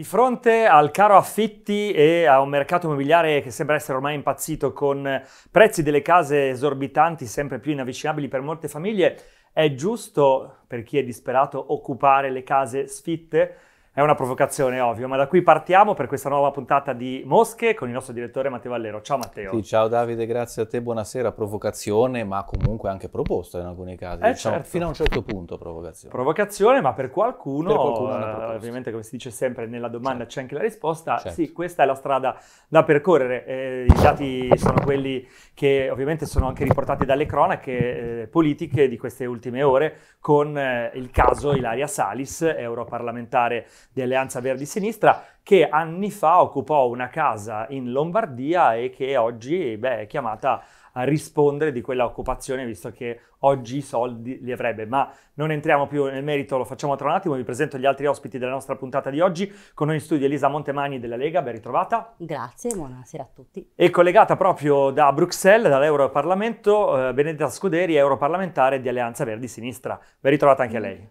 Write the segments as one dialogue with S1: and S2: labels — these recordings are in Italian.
S1: Di fronte al caro affitti e a un mercato immobiliare che sembra essere ormai impazzito con prezzi delle case esorbitanti sempre più inavvicinabili per molte famiglie, è giusto per chi è disperato occupare le case sfitte? È una provocazione, ovvio, ma da qui partiamo per questa nuova puntata di Mosche con il nostro direttore Matteo Vallero. Ciao Matteo. Sì,
S2: ciao Davide, grazie a te, buonasera. Provocazione, ma comunque anche proposta in alcuni casi. Eh, diciamo, certo. Fino a un certo. certo punto provocazione.
S1: Provocazione, ma per qualcuno, per qualcuno eh, ovviamente come si dice sempre nella domanda certo. c'è anche la risposta, certo. sì, questa è la strada da percorrere. Eh, I dati sono quelli che ovviamente sono anche riportati dalle cronache eh, politiche di queste ultime ore con eh, il caso Ilaria Salis, europarlamentare di Alleanza Verdi Sinistra, che anni fa occupò una casa in Lombardia e che oggi beh, è chiamata a rispondere di quella occupazione, visto che oggi i soldi li avrebbe. Ma non entriamo più nel merito, lo facciamo tra un attimo. Vi presento gli altri ospiti della nostra puntata di oggi. Con noi in studio Elisa Montemagni della Lega, ben ritrovata.
S3: Grazie, buonasera a tutti.
S1: E collegata proprio da Bruxelles, dall'Europarlamento, eh, Benedetta Scuderi, europarlamentare di Alleanza Verdi Sinistra. Ben ritrovata anche a lei.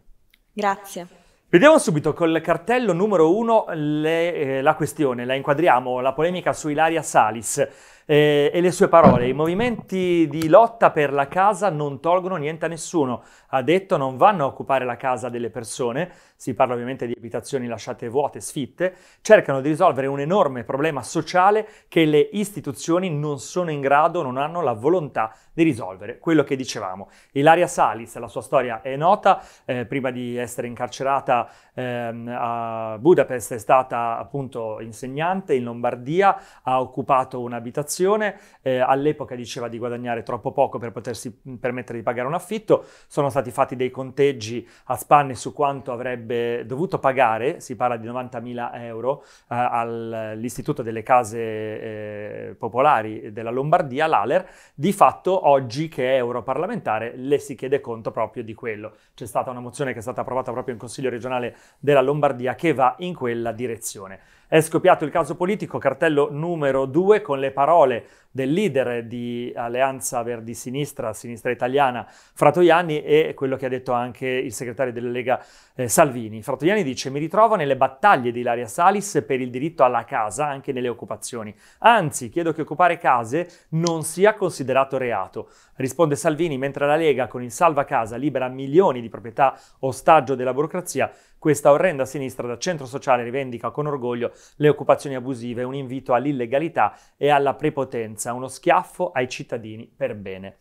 S1: Grazie. Vediamo subito col cartello numero uno le, eh, la questione, la inquadriamo, la polemica su Ilaria Salis eh, e le sue parole. I movimenti di lotta per la casa non tolgono niente a nessuno ha detto non vanno a occupare la casa delle persone, si parla ovviamente di abitazioni lasciate vuote, sfitte, cercano di risolvere un enorme problema sociale che le istituzioni non sono in grado, non hanno la volontà di risolvere, quello che dicevamo. Ilaria Salis, la sua storia è nota, eh, prima di essere incarcerata ehm, a Budapest è stata appunto insegnante in Lombardia, ha occupato un'abitazione, eh, all'epoca diceva di guadagnare troppo poco per potersi permettere di pagare un affitto, sono stati stati fatti dei conteggi a spanne su quanto avrebbe dovuto pagare, si parla di 90.000 euro, eh, all'Istituto delle Case eh, Popolari della Lombardia, l'ALER, di fatto oggi che è europarlamentare le si chiede conto proprio di quello. C'è stata una mozione che è stata approvata proprio in Consiglio regionale della Lombardia che va in quella direzione. È scoppiato il caso politico, cartello numero due, con le parole del leader di Alleanza Verdi Sinistra, Sinistra Italiana, Fratoianni, e quello che ha detto anche il segretario della Lega eh, Salvini. Fratoianni dice: Mi ritrovo nelle battaglie di Ilaria Salis per il diritto alla casa, anche nelle occupazioni. Anzi, chiedo che occupare case non sia considerato reato. Risponde Salvini, mentre la Lega con il salva casa libera milioni di proprietà ostaggio della burocrazia, questa orrenda sinistra da centro sociale rivendica con orgoglio le occupazioni abusive, un invito all'illegalità e alla prepotenza, uno schiaffo ai cittadini per bene.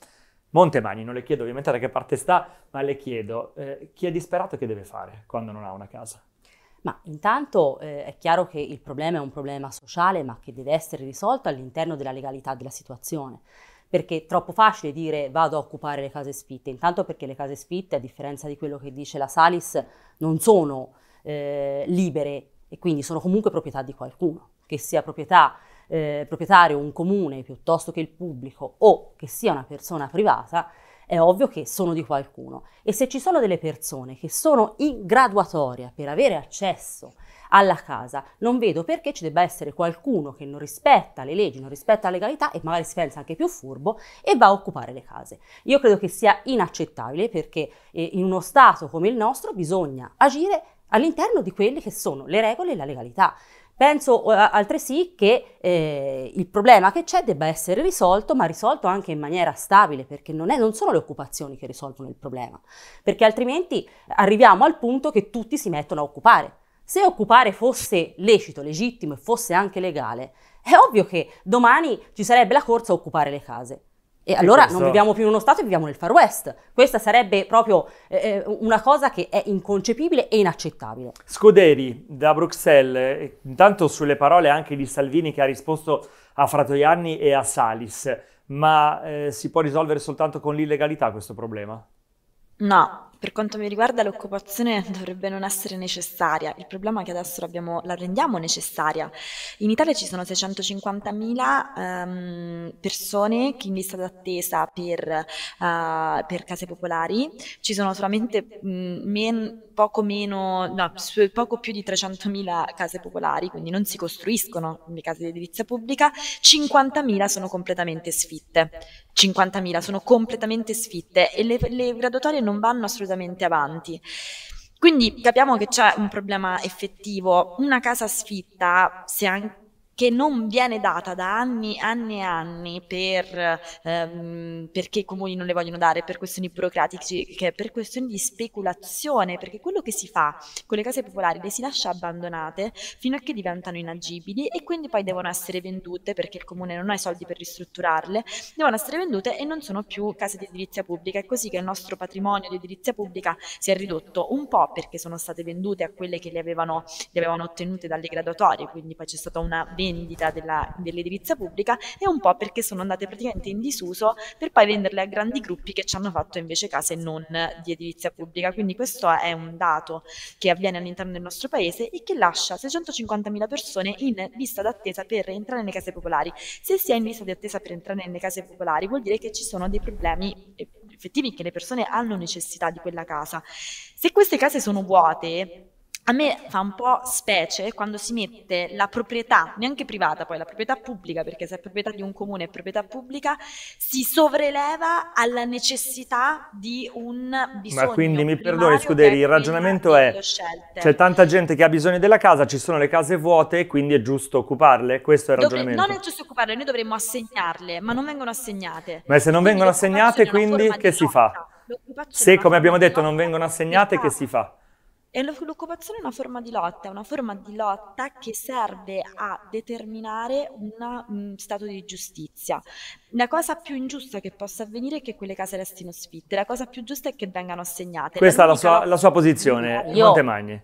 S1: Montemagni, non le chiedo ovviamente da che parte sta, ma le chiedo eh, chi è disperato che deve fare quando non ha una casa?
S3: Ma intanto eh, è chiaro che il problema è un problema sociale, ma che deve essere risolto all'interno della legalità della situazione perché è troppo facile dire vado a occupare le case sfitte, intanto perché le case sfitte, a differenza di quello che dice la Salis, non sono eh, libere e quindi sono comunque proprietà di qualcuno, che sia proprietà, eh, proprietario un comune piuttosto che il pubblico o che sia una persona privata, è ovvio che sono di qualcuno. E se ci sono delle persone che sono in graduatoria per avere accesso alla casa. Non vedo perché ci debba essere qualcuno che non rispetta le leggi, non rispetta la legalità e magari si pensa anche più furbo e va a occupare le case. Io credo che sia inaccettabile perché eh, in uno Stato come il nostro bisogna agire all'interno di quelle che sono le regole e la legalità. Penso eh, altresì che eh, il problema che c'è debba essere risolto, ma risolto anche in maniera stabile, perché non, è, non, sono le occupazioni che risolvono il problema, perché altrimenti arriviamo al punto che tutti si mettono a occupare. Se occupare fosse lecito, legittimo e fosse anche legale, è ovvio che domani ci sarebbe la corsa a occupare le case. E allora non viviamo più in uno Stato e viviamo nel Far West. Questa sarebbe proprio eh, eh una cosa che è inconcepibile e inaccettabile.
S1: Scoderi, da Bruxelles, eh, intanto sulle parole anche di Salvini che ha risposto a Fratoianni e a Salis, ma eh, si può risolvere soltanto con l'illegalità questo problema?
S4: No, per quanto mi riguarda l'occupazione dovrebbe non essere necessaria, il problema è che adesso la rendiamo necessaria. In Italia ci sono 650.000 ehm, persone in lista d'attesa per, eh, per, case popolari, ci sono solamente mh, men, poco, meno, no, poco, più di 300.000 case popolari, quindi non si costruiscono le case di edilizia pubblica, 50.000 sono completamente sfitte. 50.000, sono completamente sfitte e le, le graduatorie non vanno assolutamente avanti. Quindi capiamo che c'è un problema effettivo. Una casa sfitta, se anche che non viene data da anni, anni e anni per, ehm, perché i comuni non le vogliono dare, per questioni burocratiche, per questioni di speculazione, perché quello che si fa con le case popolari le si lascia abbandonate fino a che diventano inagibili e quindi poi devono essere vendute perché il comune non ha i soldi per ristrutturarle, devono essere vendute e non sono più case di edilizia pubblica. È così che il nostro patrimonio di edilizia pubblica si è ridotto un po' perché sono state vendute a quelle che le avevano, le avevano ottenute dalle graduatorie, quindi poi c'è stata una vendita vendita della, dell'edilizia pubblica e un po' perché sono andate praticamente in disuso per poi venderle a grandi gruppi che ci hanno fatto invece case non di edilizia pubblica. Quindi questo è un dato che avviene all'interno del nostro paese e che lascia 650.000 persone in lista d'attesa per entrare nelle case popolari. Se si è in lista d'attesa per entrare nelle case popolari vuol dire che ci sono dei problemi effettivi che le persone hanno necessità di quella casa. Se queste case sono vuote, a me fa un po' specie quando si mette la proprietà, neanche privata poi, la proprietà pubblica, perché se è proprietà di un comune è proprietà pubblica, si sovreleva alla necessità di un bisogno. Ma quindi mi perdoni, Scuderi, il
S1: ragionamento è, c'è tanta gente che ha bisogno della casa, ci sono le case vuote, quindi è giusto occuparle? Questo è il Dovre, ragionamento. non
S4: è giusto occuparle, noi dovremmo assegnarle, ma non vengono assegnate. Ma se non quindi vengono
S1: assegnate, quindi che si fa?
S4: Se, come abbiamo
S1: detto, non vengono assegnate, che si fa?
S4: E l'occupazione è una forma di lotta, è una forma di lotta che serve a determinare una, un stato di giustizia. La cosa più ingiusta che possa avvenire è che quelle case restino sfitte, la cosa
S3: più giusta è che vengano assegnate. Questa è la sua, la
S1: sua posizione, io,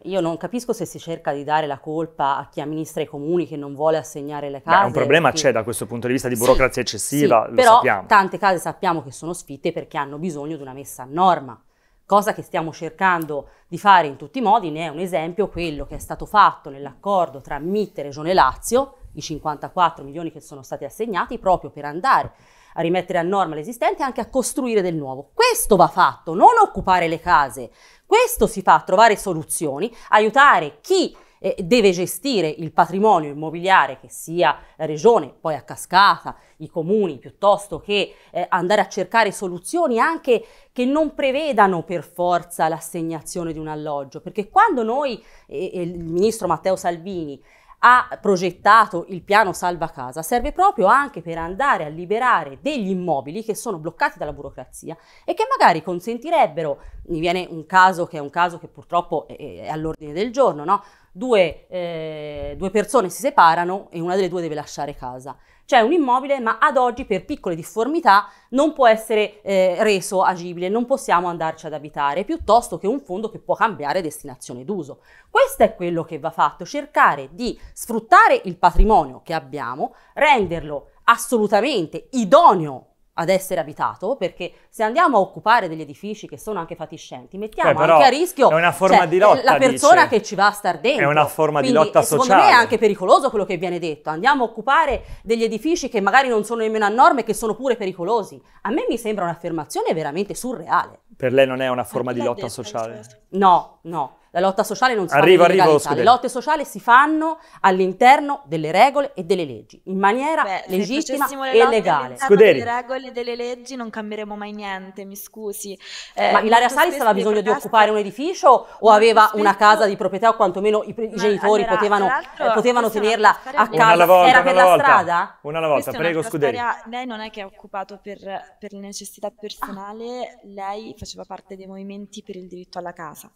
S3: io, non capisco se si cerca di dare la colpa a chi amministra i comuni che non vuole assegnare le case. Beh, un problema perché... c'è
S1: da questo punto di vista di burocrazia sì, eccessiva, sì, lo però sappiamo.
S3: tante case sappiamo che sono sfitte perché hanno bisogno di una messa a norma cosa che stiamo cercando di fare in tutti i modi, ne è un esempio quello che è stato fatto nell'accordo tra MIT e Regione Lazio, i 54 milioni che sono stati assegnati proprio per andare a rimettere a norma l'esistente e anche a costruire del nuovo. Questo va fatto, non occupare le case, questo si fa, trovare soluzioni, aiutare chi eh, deve gestire il patrimonio immobiliare che sia la regione, poi a cascata, i comuni, piuttosto che eh, andare a cercare soluzioni anche che non prevedano per forza l'assegnazione di un alloggio, perché quando noi, eh, il ministro Matteo Salvini, ha progettato il piano salva casa serve proprio anche per andare a liberare degli immobili che sono bloccati dalla burocrazia e che magari consentirebbero, mi viene un caso che è un caso che purtroppo è all'ordine del giorno, no? due, eh, due persone si separano e una delle due deve lasciare casa. C'è un immobile, ma ad oggi per piccole difformità non può essere eh, reso agibile, non possiamo andarci ad abitare, piuttosto che un fondo che può cambiare destinazione d'uso. Questo è quello che va fatto, cercare di sfruttare il patrimonio che abbiamo, renderlo assolutamente idoneo ad essere abitato, perché se andiamo a occupare degli edifici che sono anche fatiscenti, mettiamo Beh, anche a rischio cioè, lotta, la persona dice. che ci va a star dentro. È una forma Quindi, di lotta secondo sociale. Secondo me è anche pericoloso quello che viene detto. Andiamo a occupare degli edifici che magari non sono nemmeno a norme, che sono pure pericolosi. A me mi sembra un'affermazione veramente surreale.
S1: Per lei non è una forma di lotta sociale?
S3: No, no. La lotta sociale non si arrivo, fa arrivo, Le lotte sociali si fanno all'interno delle regole e delle leggi, in maniera Beh, legittima le e legale. Se delle
S4: regole e delle leggi non cambieremo mai niente, mi scusi.
S3: Eh, Ma Ilaria Salis aveva bisogno di occupare un edificio o aveva spesso... una casa di proprietà o quantomeno i, i genitori allora, potevano, eh, potevano tenerla a casa? Volta, Era per la volta. strada?
S1: Una alla volta, prego Scuderi. Storia.
S4: Lei non è che è occupato per, per necessità personale, lei faceva parte dei movimenti per il diritto alla casa.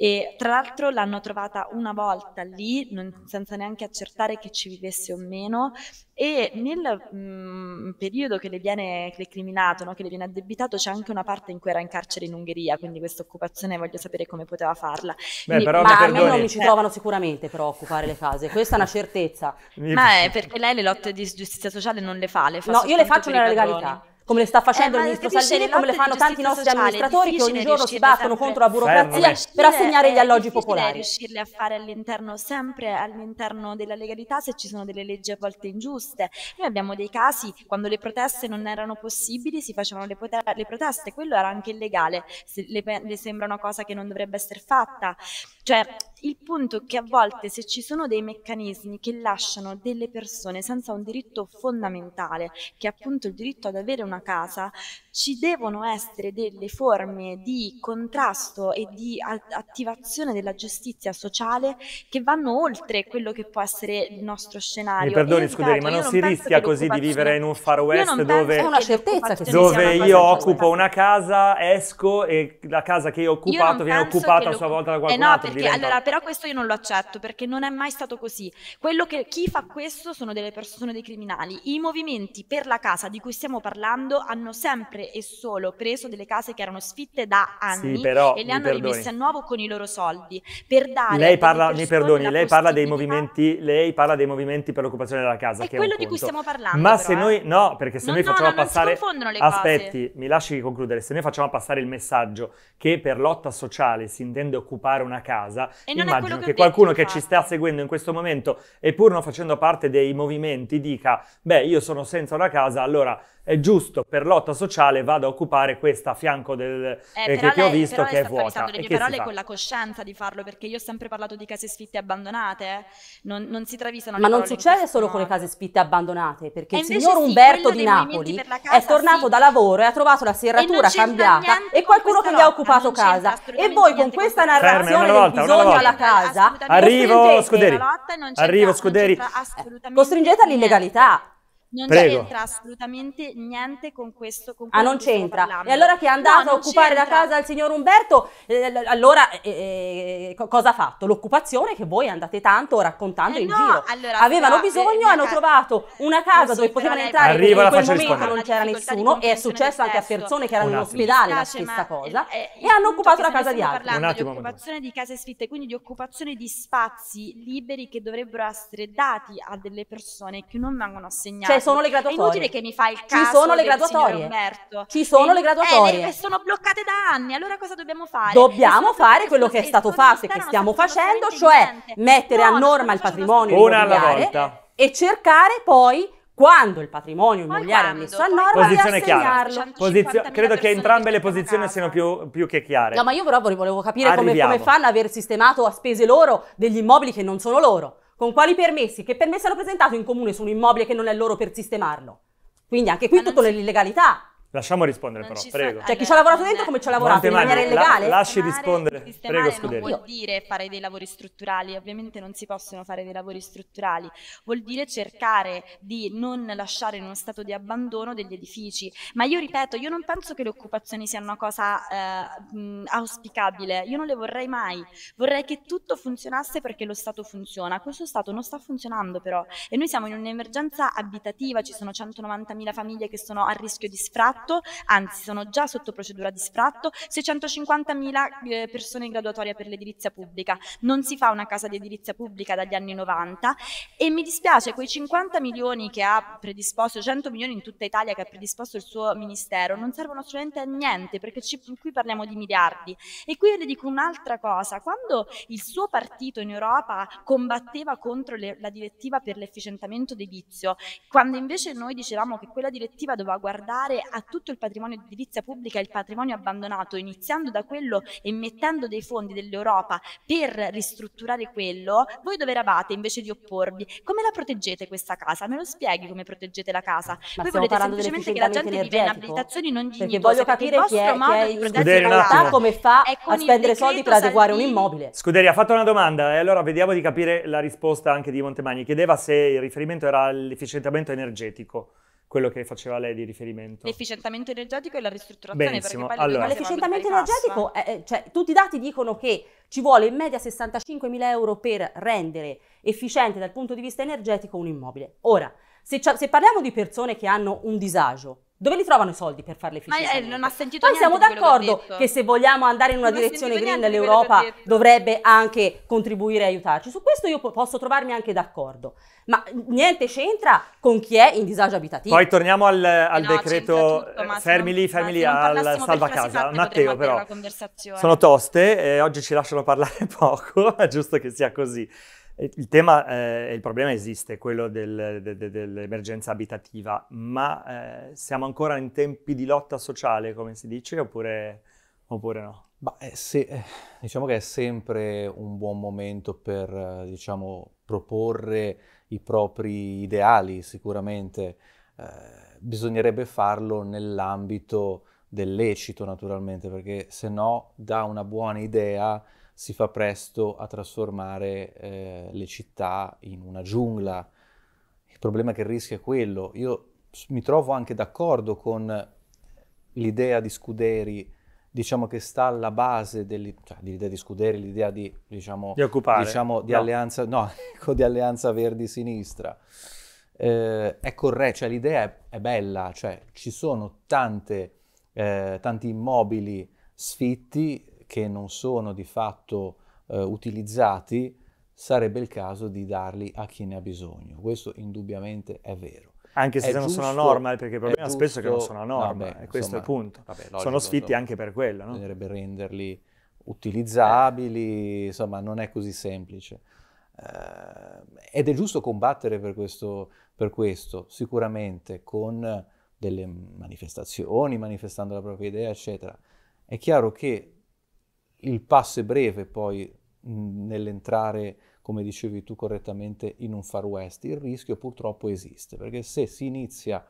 S4: E tra l'altro l'hanno trovata una volta lì, non, senza neanche accertare che ci vivesse o meno, e nel mh, mm, periodo che le viene recriminato, no, che le viene addebitato, c'è anche una parte in cui era in carcere in Ungheria, quindi questa occupazione voglio sapere come poteva farla. Beh, quindi, però ma almeno mi ci cioè trovano
S3: sicuramente però a occupare le case, questa è una certezza. ma
S4: è perché lei le lotte di giustizia sociale non le fa, le fa No, io le faccio nella legalità
S3: come le sta facendo eh, il ministro Salvini, e come le fanno tanti nostri sociale,
S4: amministratori che ogni giorno si battono contro la burocrazia per assegnare gli alloggi popolari. Non riuscirle a fare all'interno, sempre all'interno della legalità se ci sono delle leggi a volte ingiuste. Noi abbiamo dei casi quando le proteste non erano possibili, si facevano le, le proteste, quello era anche illegale, se le, le sembra una cosa che non dovrebbe essere fatta. Cioè, il punto è che a volte se ci sono dei meccanismi che lasciano delle persone senza un diritto fondamentale, che è appunto il diritto ad avere una casa, ci devono essere delle forme di contrasto e di attivazione della giustizia sociale che vanno oltre quello che può essere il nostro scenario. Mi perdoni, scusami, ma non, non si rischia così di vivere in un far west dove, dove io
S1: occupo una casa, esco e la casa che io ho occupato io viene occupata a sua volta da qualcun eh no, altro. Perché, allora,
S4: però questo io non lo accetto perché non è mai stato così. Che, chi fa questo sono delle persone, dei criminali. I movimenti per la casa di cui stiamo parlando hanno sempre e solo preso delle case che erano sfitte da anni sì, però, e le hanno perdoni. rimesse a nuovo con i loro soldi per dare Lei parla, mi perdoni, lei parla dei
S1: movimenti, lei parla dei movimenti per l'occupazione della casa È quello è di cui stiamo parlando. Ma però, se eh. noi no, perché se non, noi facciamo no, passare Aspetti, cose. mi lasci concludere. Se noi facciamo passare il messaggio che per lotta sociale si intende occupare una casa, immagino che, che qualcuno detto, che infatti. ci sta seguendo in questo momento e pur non facendo parte dei movimenti dica, beh, io sono senza una casa, allora è giusto per lotta sociale vado a occupare questa a fianco del eh, eh, che, lei, che, ho visto che è vuota. Le mie parole con la
S4: coscienza di farlo perché io ho sempre parlato di case sfitte abbandonate, non, non si travisano le Ma non succede solo modo. con
S3: le case sfitte abbandonate perché e il signor sì, Umberto di Napoli casa, è tornato sì. da lavoro e ha trovato la serratura cambiata e qualcuno che gli ha occupato casa e voi con questa narrazione Fermi, del volta, bisogno alla la casa. Arrivo, Scuderi. Arrivo, Scuderi. Eh, costringete all'illegalità. Non Prego.
S4: c'entra assolutamente niente con questo. Con ah, non c'entra. E allora che è andato no, a occupare la
S3: casa al signor Umberto, eh, allora eh, eh, cosa ha fatto? L'occupazione che voi andate tanto raccontando eh, in no, giro. Allora, Avevano però, bisogno, eh, hanno trovato una casa so, dove potevano entrare in quel momento non c'era nessuno e è successo anche a persone che erano in ospedale la stessa eh, cosa e hanno occupato la casa di altri. Un attimo. Di occupazione
S4: di case sfitte, quindi di occupazione di spazi liberi che dovrebbero essere dati a delle persone che non vengono assegnate ci sono le graduatorie. È inutile che mi fai il caso ci sono le eh, graduatorie. Ci sono e, le graduatorie. Eh, sono bloccate da anni, allora cosa dobbiamo fare? Dobbiamo
S3: fare quello che è stato fatto e che stiamo facendo, cioè mettere no, a norma il patrimonio una alla volta e cercare poi quando il patrimonio immobiliare è messo a norma posizione chiara
S1: Posizio- credo che entrambe le posizioni siano più, più, che chiare no ma
S3: io però volevo capire come, come fanno ad aver sistemato a spese loro degli immobili che non sono loro con quali permessi? Che permessi hanno presentato in comune su un immobile che non è loro per sistemarlo? Quindi anche qui tutto si... l'illegalità.
S1: Lasciamo rispondere non però, prego. Allora, cioè
S3: chi ci ha lavorato dentro come ci ha lavorato in maniera illegale? La,
S1: lasci rispondere, prego non vuol
S3: dire fare dei lavori strutturali,
S4: ovviamente non si possono fare dei lavori strutturali, vuol dire cercare di non lasciare in uno stato di abbandono degli edifici, ma io ripeto, io non penso che le occupazioni siano una cosa eh, auspicabile, io non le vorrei mai, vorrei che tutto funzionasse perché lo Stato funziona, questo Stato non sta funzionando però e noi siamo in un'emergenza abitativa, ci sono 190.000 famiglie che sono a rischio di sfratto, sfratto, anzi sono già sotto procedura di sfratto, 650.000 eh, persone in graduatoria per l'edilizia pubblica. Non si fa una casa di edilizia pubblica dagli anni 90 e mi dispiace quei 50 milioni che ha predisposto, 100 milioni in tutta Italia che ha predisposto il suo ministero, non servono assolutamente a niente perché ci, qui parliamo di miliardi. E qui le dico un'altra cosa, quando il suo partito in Europa combatteva contro le, la direttiva per l'efficientamento edilizio, quando invece noi dicevamo che quella direttiva doveva guardare a tutto il patrimonio di edilizia pubblica e il patrimonio abbandonato, iniziando da quello e mettendo dei fondi dell'Europa per ristrutturare quello, voi dove eravate invece di opporvi? Come la proteggete questa casa? Me lo spieghi come proteggete la
S3: casa? Ma voi volete semplicemente che la gente viva in abitazioni non dignitose. Perché voglio capire chi è, chi è il proprietario come fa a spendere soldi per adeguare un immobile.
S1: Scuderi ha fatto una domanda e allora vediamo di capire la risposta anche di Montemagni. Chiedeva se il riferimento era all'efficientamento energetico quello che faceva lei di riferimento.
S3: L'efficientamento energetico e la ristrutturazione. Benissimo, allora. L'efficientamento energetico, eh, eh, cioè tutti i dati dicono che ci vuole in media 65.000 euro per rendere efficiente dal punto di vista energetico un immobile. Ora, se, se parliamo di persone che hanno un disagio, dove li trovano i soldi per farle le Ma eh,
S4: non ha sentito Poi siamo d'accordo che, che, se
S3: vogliamo andare in una non direzione green l'Europa dovrebbe anche contribuire e aiutarci. Su questo io posso trovarmi anche d'accordo. Ma mm, niente c'entra con chi è in disagio abitativo.
S1: Poi torniamo al, eh, al no, decreto tutto, eh, fermi lì, fermi lì al salva casa. Matteo però sono toste e oggi ci lasciano parlare poco, è giusto che sia così. Il tema e eh, il problema esiste, quello del, de, de, dell'emergenza abitativa, ma eh, siamo ancora in tempi di lotta sociale, come si dice, oppure,
S2: oppure no? Bah, eh, eh diciamo che è sempre un buon momento per eh, diciamo, proporre i propri ideali, sicuramente. Eh, bisognerebbe farlo nell'ambito del lecito, naturalmente, perché se no dà una buona idea si fa presto a trasformare eh, le città in una giungla. Il problema è che il rischio è quello. Io mi trovo anche d'accordo con l'idea di Scuderi, diciamo che sta alla base cioè, dell'idea cioè, di Scuderi, l'idea di, diciamo, di occupare, diciamo, di, no. Alleanza, no, ecco, di alleanza, Verdi-Sinistra. Eh, è corretto, cioè, l'idea è, è bella, cioè, ci sono tante, eh, tanti immobili sfitti che non sono di fatto eh, utilizzati, sarebbe il caso di darli a chi ne ha bisogno. Questo indubbiamente è vero. Anche se, se non sono norma, perché il problema è giusto, spesso è che non sono normal, vabbè, e questo insomma, è il punto. Vabbè, logico, sono sfitti anche per quello. No? Bisognerebbe renderli eh. utilizzabili, insomma non è così semplice. Uh, ed è giusto combattere per questo, per questo, sicuramente, con delle manifestazioni, manifestando la propria idea, eccetera. È chiaro che il passo è breve poi nell'entrare, come dicevi tu correttamente, in un far west. Il rischio purtroppo esiste, perché se si inizia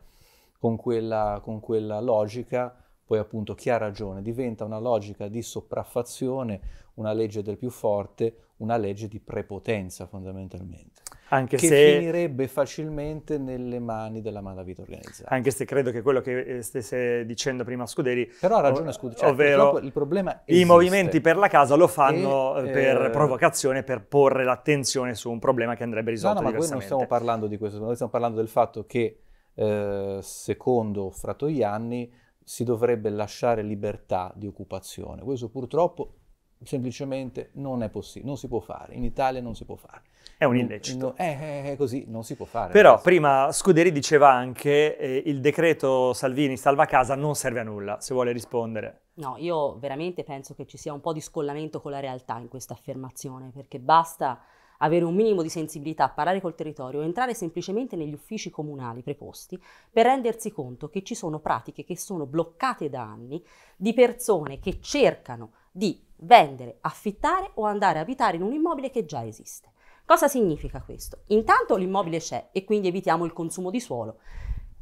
S2: con quella, con quella logica, poi appunto chi ha ragione? Diventa una logica di sopraffazione, una legge del più forte, una legge di prepotenza fondamentalmente. Anche che se, finirebbe facilmente nelle mani della malavita
S1: organizzata. Anche se credo che quello che eh, stesse dicendo prima Scuderi... Però ha ragione Scuderi, cioè, ovvero il
S2: problema esiste. I movimenti per
S1: la casa lo fanno e, eh, per eh, provocazione, per porre l'attenzione
S2: su un problema che andrebbe risolto no, no, ma noi non stiamo parlando di questo, noi stiamo parlando del fatto che eh, secondo Fratoianni si dovrebbe lasciare libertà di occupazione. Questo purtroppo semplicemente non è possibile, non si può fare, in Italia non si può fare. È un illecito. No, eh, eh, così non si può fare. Però adesso.
S1: prima Scuderi diceva anche eh, il decreto Salvini salva casa non serve a nulla, se vuole rispondere.
S2: No, io
S3: veramente penso che ci sia un po' di scollamento con la realtà in questa affermazione, perché basta avere un minimo di sensibilità, parlare col territorio, entrare semplicemente negli uffici comunali preposti per rendersi conto che ci sono pratiche che sono bloccate da anni di persone che cercano di vendere, affittare o andare a abitare in un immobile che già esiste. Cosa significa questo? Intanto l'immobile c'è e quindi evitiamo il consumo di suolo.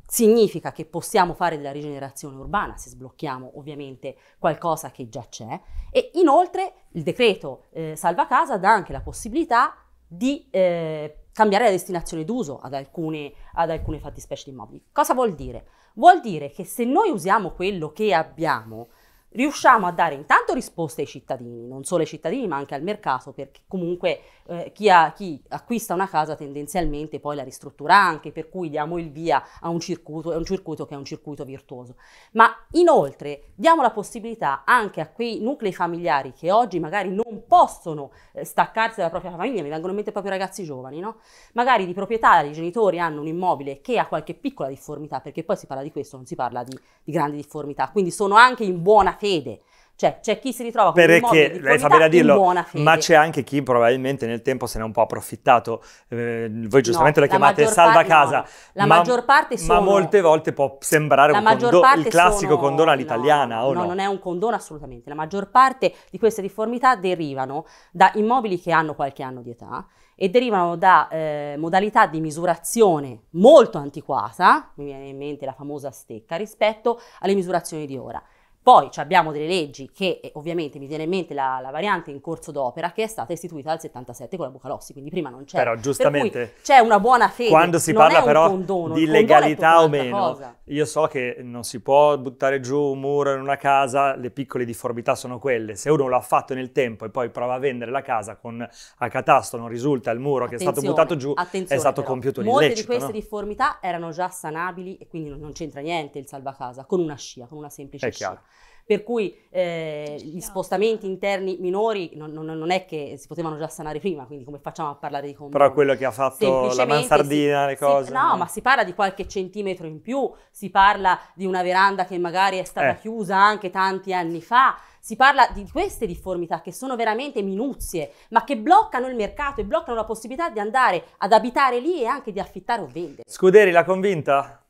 S3: Significa che possiamo fare della rigenerazione urbana se sblocchiamo ovviamente qualcosa che già c'è e inoltre il decreto eh, salva casa dà anche la possibilità di eh, cambiare la destinazione d'uso ad alcune, ad alcune fattispecie di immobili. Cosa vuol dire? Vuol dire che se noi usiamo quello che abbiamo riusciamo a dare intanto risposte ai cittadini, non solo ai cittadini ma anche al mercato, perché comunque eh, chi, ha, chi, acquista una casa tendenzialmente poi la ristruttura anche, per cui diamo il via a un circuito, un circuito che è un circuito virtuoso. Ma inoltre diamo la possibilità anche a quei nuclei familiari che oggi magari non possono eh, staccarsi dalla propria famiglia, mi vengono in mente proprio ragazzi giovani, no? magari di proprietari, i genitori hanno un immobile che ha qualche piccola difformità, perché poi si parla di questo, non si parla di, di grandi difformità, quindi sono anche in buona fede fede. Cioè, c'è chi si ritrova con Perché, un immobile di lei fa bene a dirlo,
S1: ma c'è anche chi probabilmente nel tempo se ne è un po' approfittato. Eh, voi giustamente no, lo chiamate salva casa. No. La ma, maggior parte sono... Ma molte volte può sembrare un condo, il classico sono, condono all'italiana, no, o no? No, non
S3: è un condono assolutamente. La maggior parte di queste difformità derivano da immobili che hanno qualche anno di età e derivano da eh, modalità di misurazione molto antiquata, mi viene in mente la famosa stecca, rispetto alle misurazioni di ora. Poi abbiamo delle leggi che eh, ovviamente mi viene in mente la, la, variante in corso d'opera che è stata istituita nel 77 con la Bucalossi, quindi prima non c'era. Però giustamente per c'è una buona fede. Quando si parla però condono, di legalità o meno, cosa.
S1: io so che non si può buttare giù un muro in una casa, le piccole difformità sono quelle. Se uno l'ha fatto nel tempo e poi prova a vendere la casa con a catastro non risulta il muro che è stato buttato giù, è stato però, compiuto un illecito. Molte di queste no?
S3: difformità erano già sanabili e quindi non, non c'entra niente il salvacasa con una scia, con una semplice è scia. Chiaro per cui eh, gli spostamenti interni minori non, non, non, è che si potevano già sanare prima, quindi come facciamo a parlare di condoni? Però
S1: quello che ha fatto la mansardina, si, le cose... Si, no, no, ma si
S3: parla di qualche centimetro in più, si parla di una veranda che magari è stata eh. chiusa anche tanti anni fa, si parla di queste difformità che sono veramente minuzie, ma che bloccano il mercato e bloccano la possibilità di andare ad abitare lì e anche di affittare o vendere.
S1: Scuderi l'ha convinta?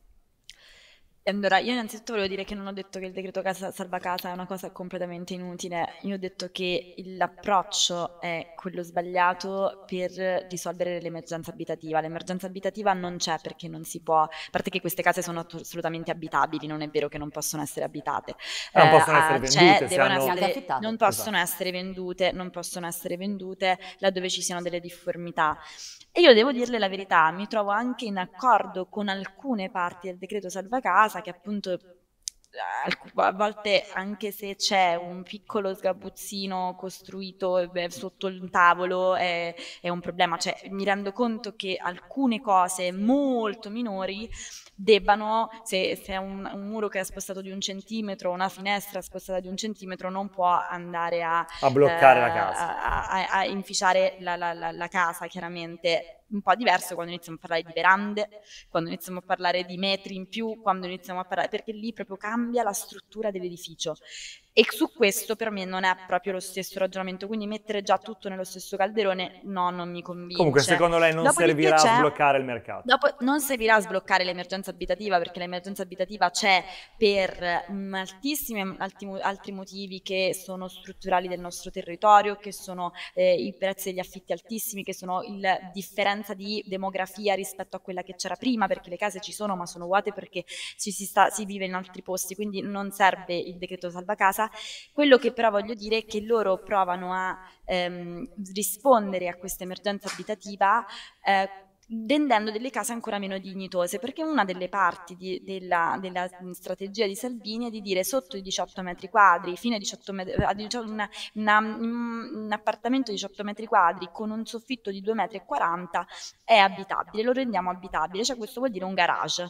S4: Allora, io innanzitutto volevo dire che non ho detto che il decreto casa salva casa è una cosa completamente inutile, io ho detto che l'approccio è quello sbagliato per risolvere l'emergenza abitativa. L'emergenza abitativa non c'è perché non si può, a parte che queste case sono assolutamente abitabili, non è vero che non possono essere abitate. Ah, non possono eh, essere ah, vendute, cioè, hanno... essere, non possono esatto. essere vendute, non possono essere vendute laddove ci siano delle difformità. E io devo dirle la verità, mi trovo anche in accordo con alcune parti del decreto salva casa che appunto a volte anche se c'è un piccolo sgabuzzino costruito eh, sotto il tavolo è, è un problema, cioè mi rendo conto che alcune cose molto minori debbano, se, se è un, un, muro che è spostato di un centimetro, una finestra spostata di un centimetro, non può andare a, a bloccare eh, la casa, a, a, a inficiare la, la, la, la casa chiaramente un po' diverso quando iniziamo a parlare di verande, quando iniziamo a parlare di metri in più, quando iniziamo a parlare, perché lì proprio cambia la struttura dell'edificio. E su questo per me non è proprio lo stesso ragionamento, quindi mettere già tutto nello stesso calderone no, non mi convince. Comunque secondo lei non Dopodiché servirà a sbloccare
S1: il mercato? Dopo,
S4: non servirà a sbloccare l'emergenza abitativa perché l'emergenza abitativa c'è per mm, altissimi mm, alti, altri motivi che sono strutturali del nostro territorio, che sono eh, i prezzi degli affitti altissimi, che sono la differenza di demografia rispetto a quella che c'era prima perché le case ci sono ma sono vuote perché ci si, sta, si vive in altri posti, quindi non serve il decreto salva casa quello che però voglio dire è che loro provano a ehm, rispondere a questa emergenza abitativa eh, rendendo delle case ancora meno dignitose, perché una delle parti di, della, della, strategia di Salvini è di dire sotto i 18 metri quadri, fino a 18 metri, una, una, un appartamento di 18 metri quadri con un soffitto di 2,40 metri è abitabile, lo rendiamo abitabile, cioè questo vuol dire un garage.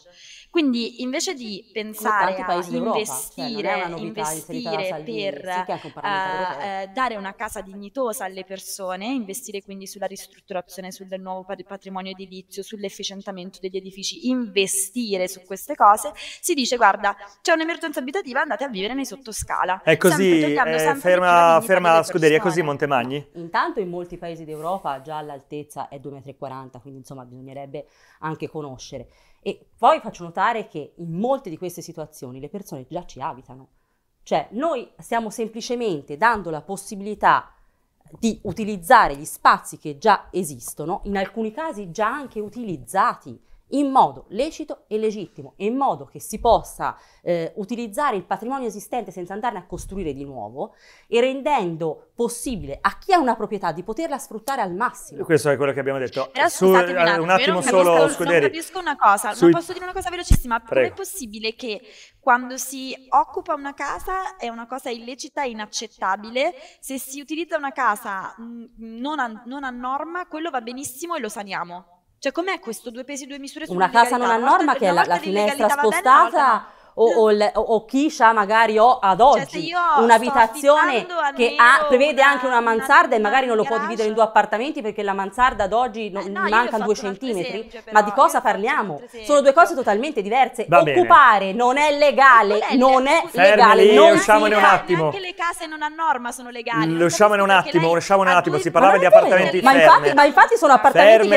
S4: Quindi invece di pensare a cioè, investire, cioè investire per sì, uh, dare una casa dignitosa alle persone, investire quindi sulla ristrutturazione, sul nuovo patrimonio di edilizio, sull'efficientamento degli edifici, investire su queste
S3: cose, si dice guarda c'è un'emergenza abitativa, andate a vivere nei sottoscala. È così, sempre, eh, ferma, ferma la scuderia così
S1: Montemagni?
S3: Intanto in molti paesi d'Europa già l'altezza è 2,40 m, quindi insomma bisognerebbe anche conoscere. E poi faccio notare che in molte di queste situazioni le persone già ci abitano. Cioè noi stiamo semplicemente dando la possibilità di utilizzare gli spazi che già esistono, in alcuni casi già anche utilizzati in modo lecito e legittimo in modo che si possa eh, utilizzare il patrimonio esistente senza andarne a costruire di nuovo e rendendo possibile a chi ha una proprietà di poterla sfruttare al massimo.
S1: Questo è quello che abbiamo detto. Però Su, un eh, attimo vero? solo, capisco, Scuderi. Non capisco
S3: una cosa, Sui... posso dire una cosa velocissima. Prego.
S1: Com'è
S4: possibile che quando si occupa una casa è una cosa illecita e inaccettabile, se si utilizza una casa mm, non a, non a norma quello va benissimo e lo saniamo? Cioè com'è questo due pesi due misure Una casa non a norma cioè, che la, la finestra spostata
S3: o, o, o chi ha magari ho ad cioè, oggi cioè, un'abitazione che ha, prevede una, anche una mansarda una, e magari non lo può dividere in due appartamenti perché la mansarda ad oggi non, eh, no, mancano due centimetri, esempio, ma di cosa parliamo? Sono due cose totalmente diverse. Va Occupare bene. non è legale, non è legale. Lì, non usciamone un attimo. Anche le case non a norma sono legali. Lo un attimo,
S1: usciamo un attimo, si parlava di appartamenti ma infatti, ma
S3: infatti sono appartamenti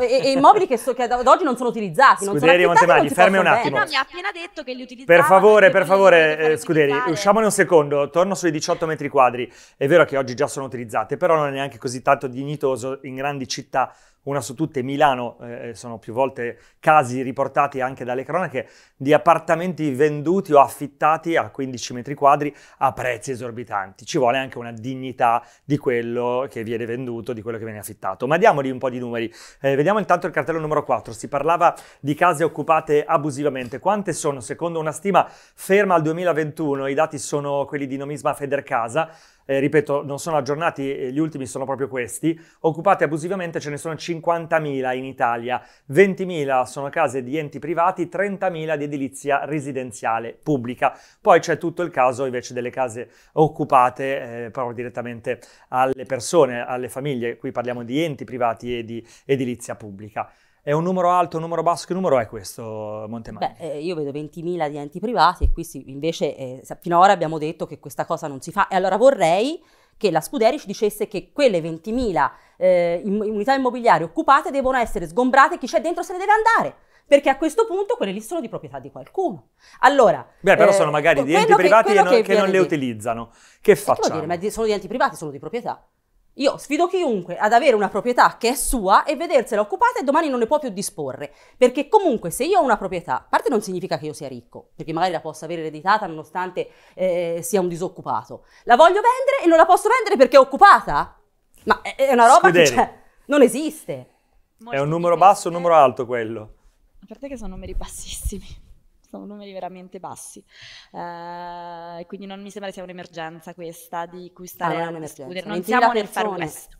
S3: e, immobili che, ad oggi non sono utilizzati. Non Scuderi sono fermi un attimo. Eh, no, mi ha appena detto che li utilizzano. Per
S1: favore, per favore, eh, scuderi, usciamone un secondo, torno sui 18 metri quadri. È vero che oggi già sono utilizzate, però non è neanche così tanto dignitoso in grandi città una su tutte Milano, eh, eh, sono più volte casi riportati anche dalle cronache, di appartamenti venduti o affittati a 15 metri quadri a prezzi esorbitanti. Ci vuole anche una dignità di quello che viene venduto, di quello che viene affittato. Ma diamogli un po' di numeri. Eh, vediamo intanto il cartello numero 4. Si parlava di case occupate abusivamente. Quante sono? Secondo una stima ferma al 2021, i dati sono quelli di Nomisma Federcasa, eh, ripeto, non sono aggiornati, eh, gli ultimi sono proprio questi, occupati abusivamente ce ne sono 50.000 in Italia, 20.000 sono case di enti privati, 30.000 di edilizia residenziale pubblica. Poi c'è tutto il caso invece delle case occupate eh, proprio direttamente alle persone, alle famiglie, qui parliamo di enti privati e di edilizia pubblica. È un numero alto, un numero basso? Che numero è questo Montemagno? Beh, eh, io vedo
S3: 20.000 di enti privati e qui sì, invece eh, fino abbiamo detto che questa cosa non si fa. E allora vorrei che la Scuderi ci dicesse che quelle 20.000 eh, unità immobiliari occupate devono essere sgombrate e chi c'è dentro se ne deve andare perché a questo punto quelle lì sono di proprietà di qualcuno. Allora, Beh, però eh, sono magari di enti privati che, che, non, che non le
S1: utilizzano. Che eh, facciamo? Dire, ma
S3: sono di enti privati, sono di proprietà. Io sfido chiunque ad avere una proprietà che è sua e vedersela occupata e domani non ne può più disporre, perché comunque se io ho una proprietà, a parte non significa che io sia ricco, perché magari la posso avere ereditata nonostante eh, sia un disoccupato, la voglio vendere e non la posso vendere perché è occupata? Ma è, una roba Scuderi. che cioè, non esiste.
S1: è un numero basso, un numero eh. alto quello.
S3: A parte che sono numeri bassissimi
S4: sono numeri veramente bassi. Eh, quindi non mi sembra sia un'emergenza questa di cui stare ah, a discutere. Non siamo persone. nel far west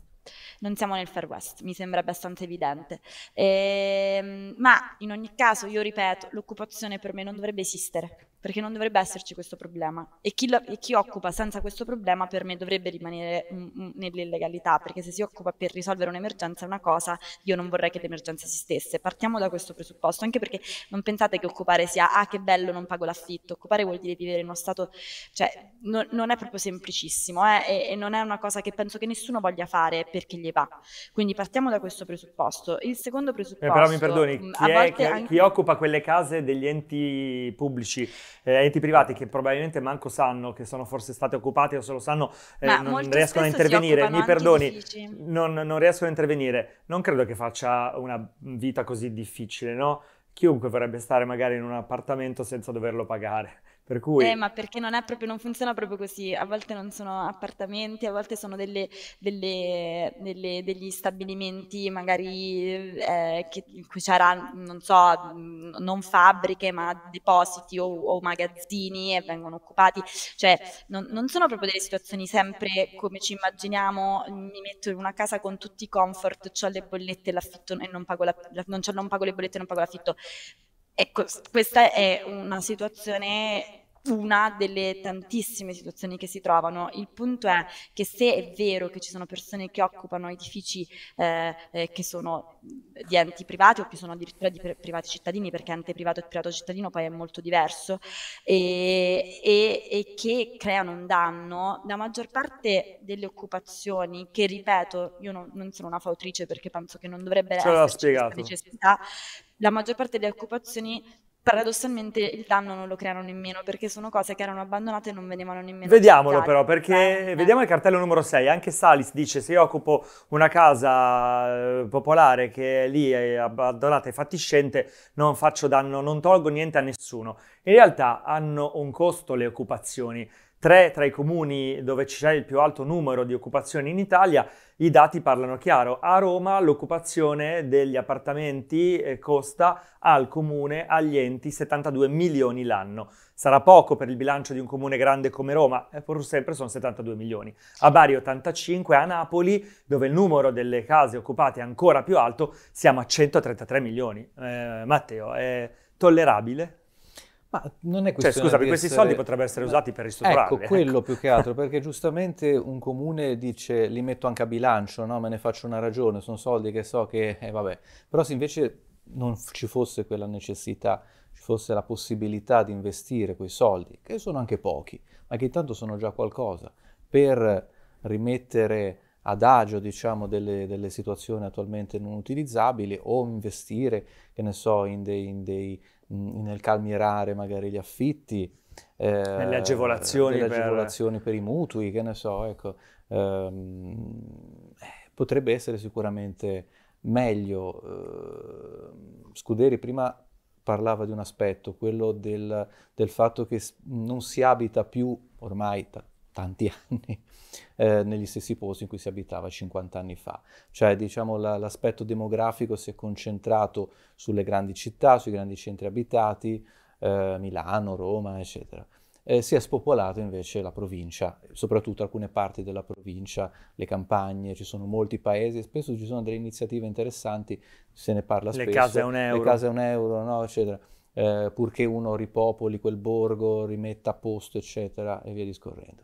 S4: non siamo nel Far West, mi sembra abbastanza evidente. E, ehm, ma in ogni caso, io ripeto, l'occupazione per me non dovrebbe esistere, perché non dovrebbe esserci questo problema. E chi, lo, e chi occupa senza questo problema per me dovrebbe rimanere nell'illegalità, perché se si occupa per risolvere un'emergenza è una cosa, io non vorrei che l'emergenza esistesse. Partiamo da questo presupposto, anche perché non pensate che occupare sia, ah che bello, non pago l'affitto, occupare vuol dire vivere in uno stato, cioè no, non è proprio semplicissimo eh? e, e non è una cosa che penso che nessuno voglia fare. Per perché gli va. Quindi partiamo da questo presupposto. Il secondo presupposto... Eh, però mi perdoni, mm, chi, è, chi, anche... chi,
S1: occupa quelle case degli enti pubblici, eh, enti privati che probabilmente manco sanno, che sono forse state occupate o se lo sanno, eh, non riescono a intervenire, mi perdoni, non, non riescono a intervenire. Non credo che faccia una vita così difficile, no? Chiunque vorrebbe stare magari in un appartamento senza doverlo pagare per cui... Eh, ma
S4: perché non, proprio, non, funziona proprio così. A volte non sono appartamenti, a volte sono delle, delle, delle, degli stabilimenti magari eh, che, in cui c'era, non so, non fabbriche, ma depositi o, o magazzini e vengono occupati. Cioè, non, non, sono proprio delle situazioni sempre come ci immaginiamo, mi metto in una casa con tutti i comfort, ho le bollette l'affitto e non pago, la, non, non pago le bollette e non pago l'affitto. Ecco, questa è una situazione una delle tantissime situazioni che si trovano. Il punto è che se è vero che ci sono persone che occupano edifici eh, eh, che sono di enti privati o che sono addirittura di privati cittadini, perché ente privato e privato cittadino poi è molto diverso, e, e, e che creano un danno, la maggior parte delle occupazioni, che ripeto, io non, non sono una fautrice perché penso che non dovrebbe essere necessità, la maggior parte delle occupazioni paradossalmente il danno non lo creano nemmeno perché sono cose che erano abbandonate e non venivano nemmeno. Vediamolo però
S1: perché eh, vediamo eh. il cartello numero 6, anche Salis dice se io occupo una casa eh, popolare che è lì è abbandonata e fatiscente non faccio danno, non tolgo niente a nessuno. In realtà hanno un costo le occupazioni tre tra i comuni dove c'è il più alto numero di occupazioni in Italia, i dati parlano chiaro. A Roma l'occupazione degli appartamenti eh, costa al comune, agli enti, 72 milioni l'anno. Sarà poco per il bilancio di un comune grande come Roma, pur eh, sempre sono 72 milioni. A Bari 85, a Napoli, dove il numero delle case occupate è ancora più alto, siamo a 133 milioni. Eh, Matteo, è tollerabile?
S2: Ma non è cioè, questione cioè, scusami, questi essere... soldi potrebbero essere usati per ristrutturare. Ecco, ecco, quello ecco. più che altro, perché giustamente un comune dice li metto anche a bilancio, no? me ne faccio una ragione, sono soldi che so che... Eh, vabbè. Però se invece non ci fosse quella necessità, ci fosse la possibilità di investire quei soldi, che sono anche pochi, ma che intanto sono già qualcosa, per rimettere ad agio diciamo, delle, delle situazioni attualmente non utilizzabili o investire, che ne so, in dei, in dei nel calmierare magari gli affitti, eh, nelle agevolazioni, per... agevolazioni, per... i mutui, che ne so, ecco, ehm, eh, potrebbe essere sicuramente meglio. Eh, Scuderi prima parlava di un aspetto, quello del, del fatto che non si abita più ormai da tanti anni eh, negli stessi posti in cui si abitava 50 anni fa. Cioè, diciamo, la, l'aspetto demografico si è concentrato sulle grandi città, sui grandi centri abitati, eh, Milano, Roma, eccetera. Eh, si è spopolata invece la provincia, soprattutto alcune parti della provincia, le campagne, ci sono molti paesi, spesso ci sono delle iniziative interessanti, se ne parla le spesso. Case le case a un euro. No, eccetera. Eh, purché uno ripopoli quel borgo, rimetta a posto, eccetera, e via discorrendo.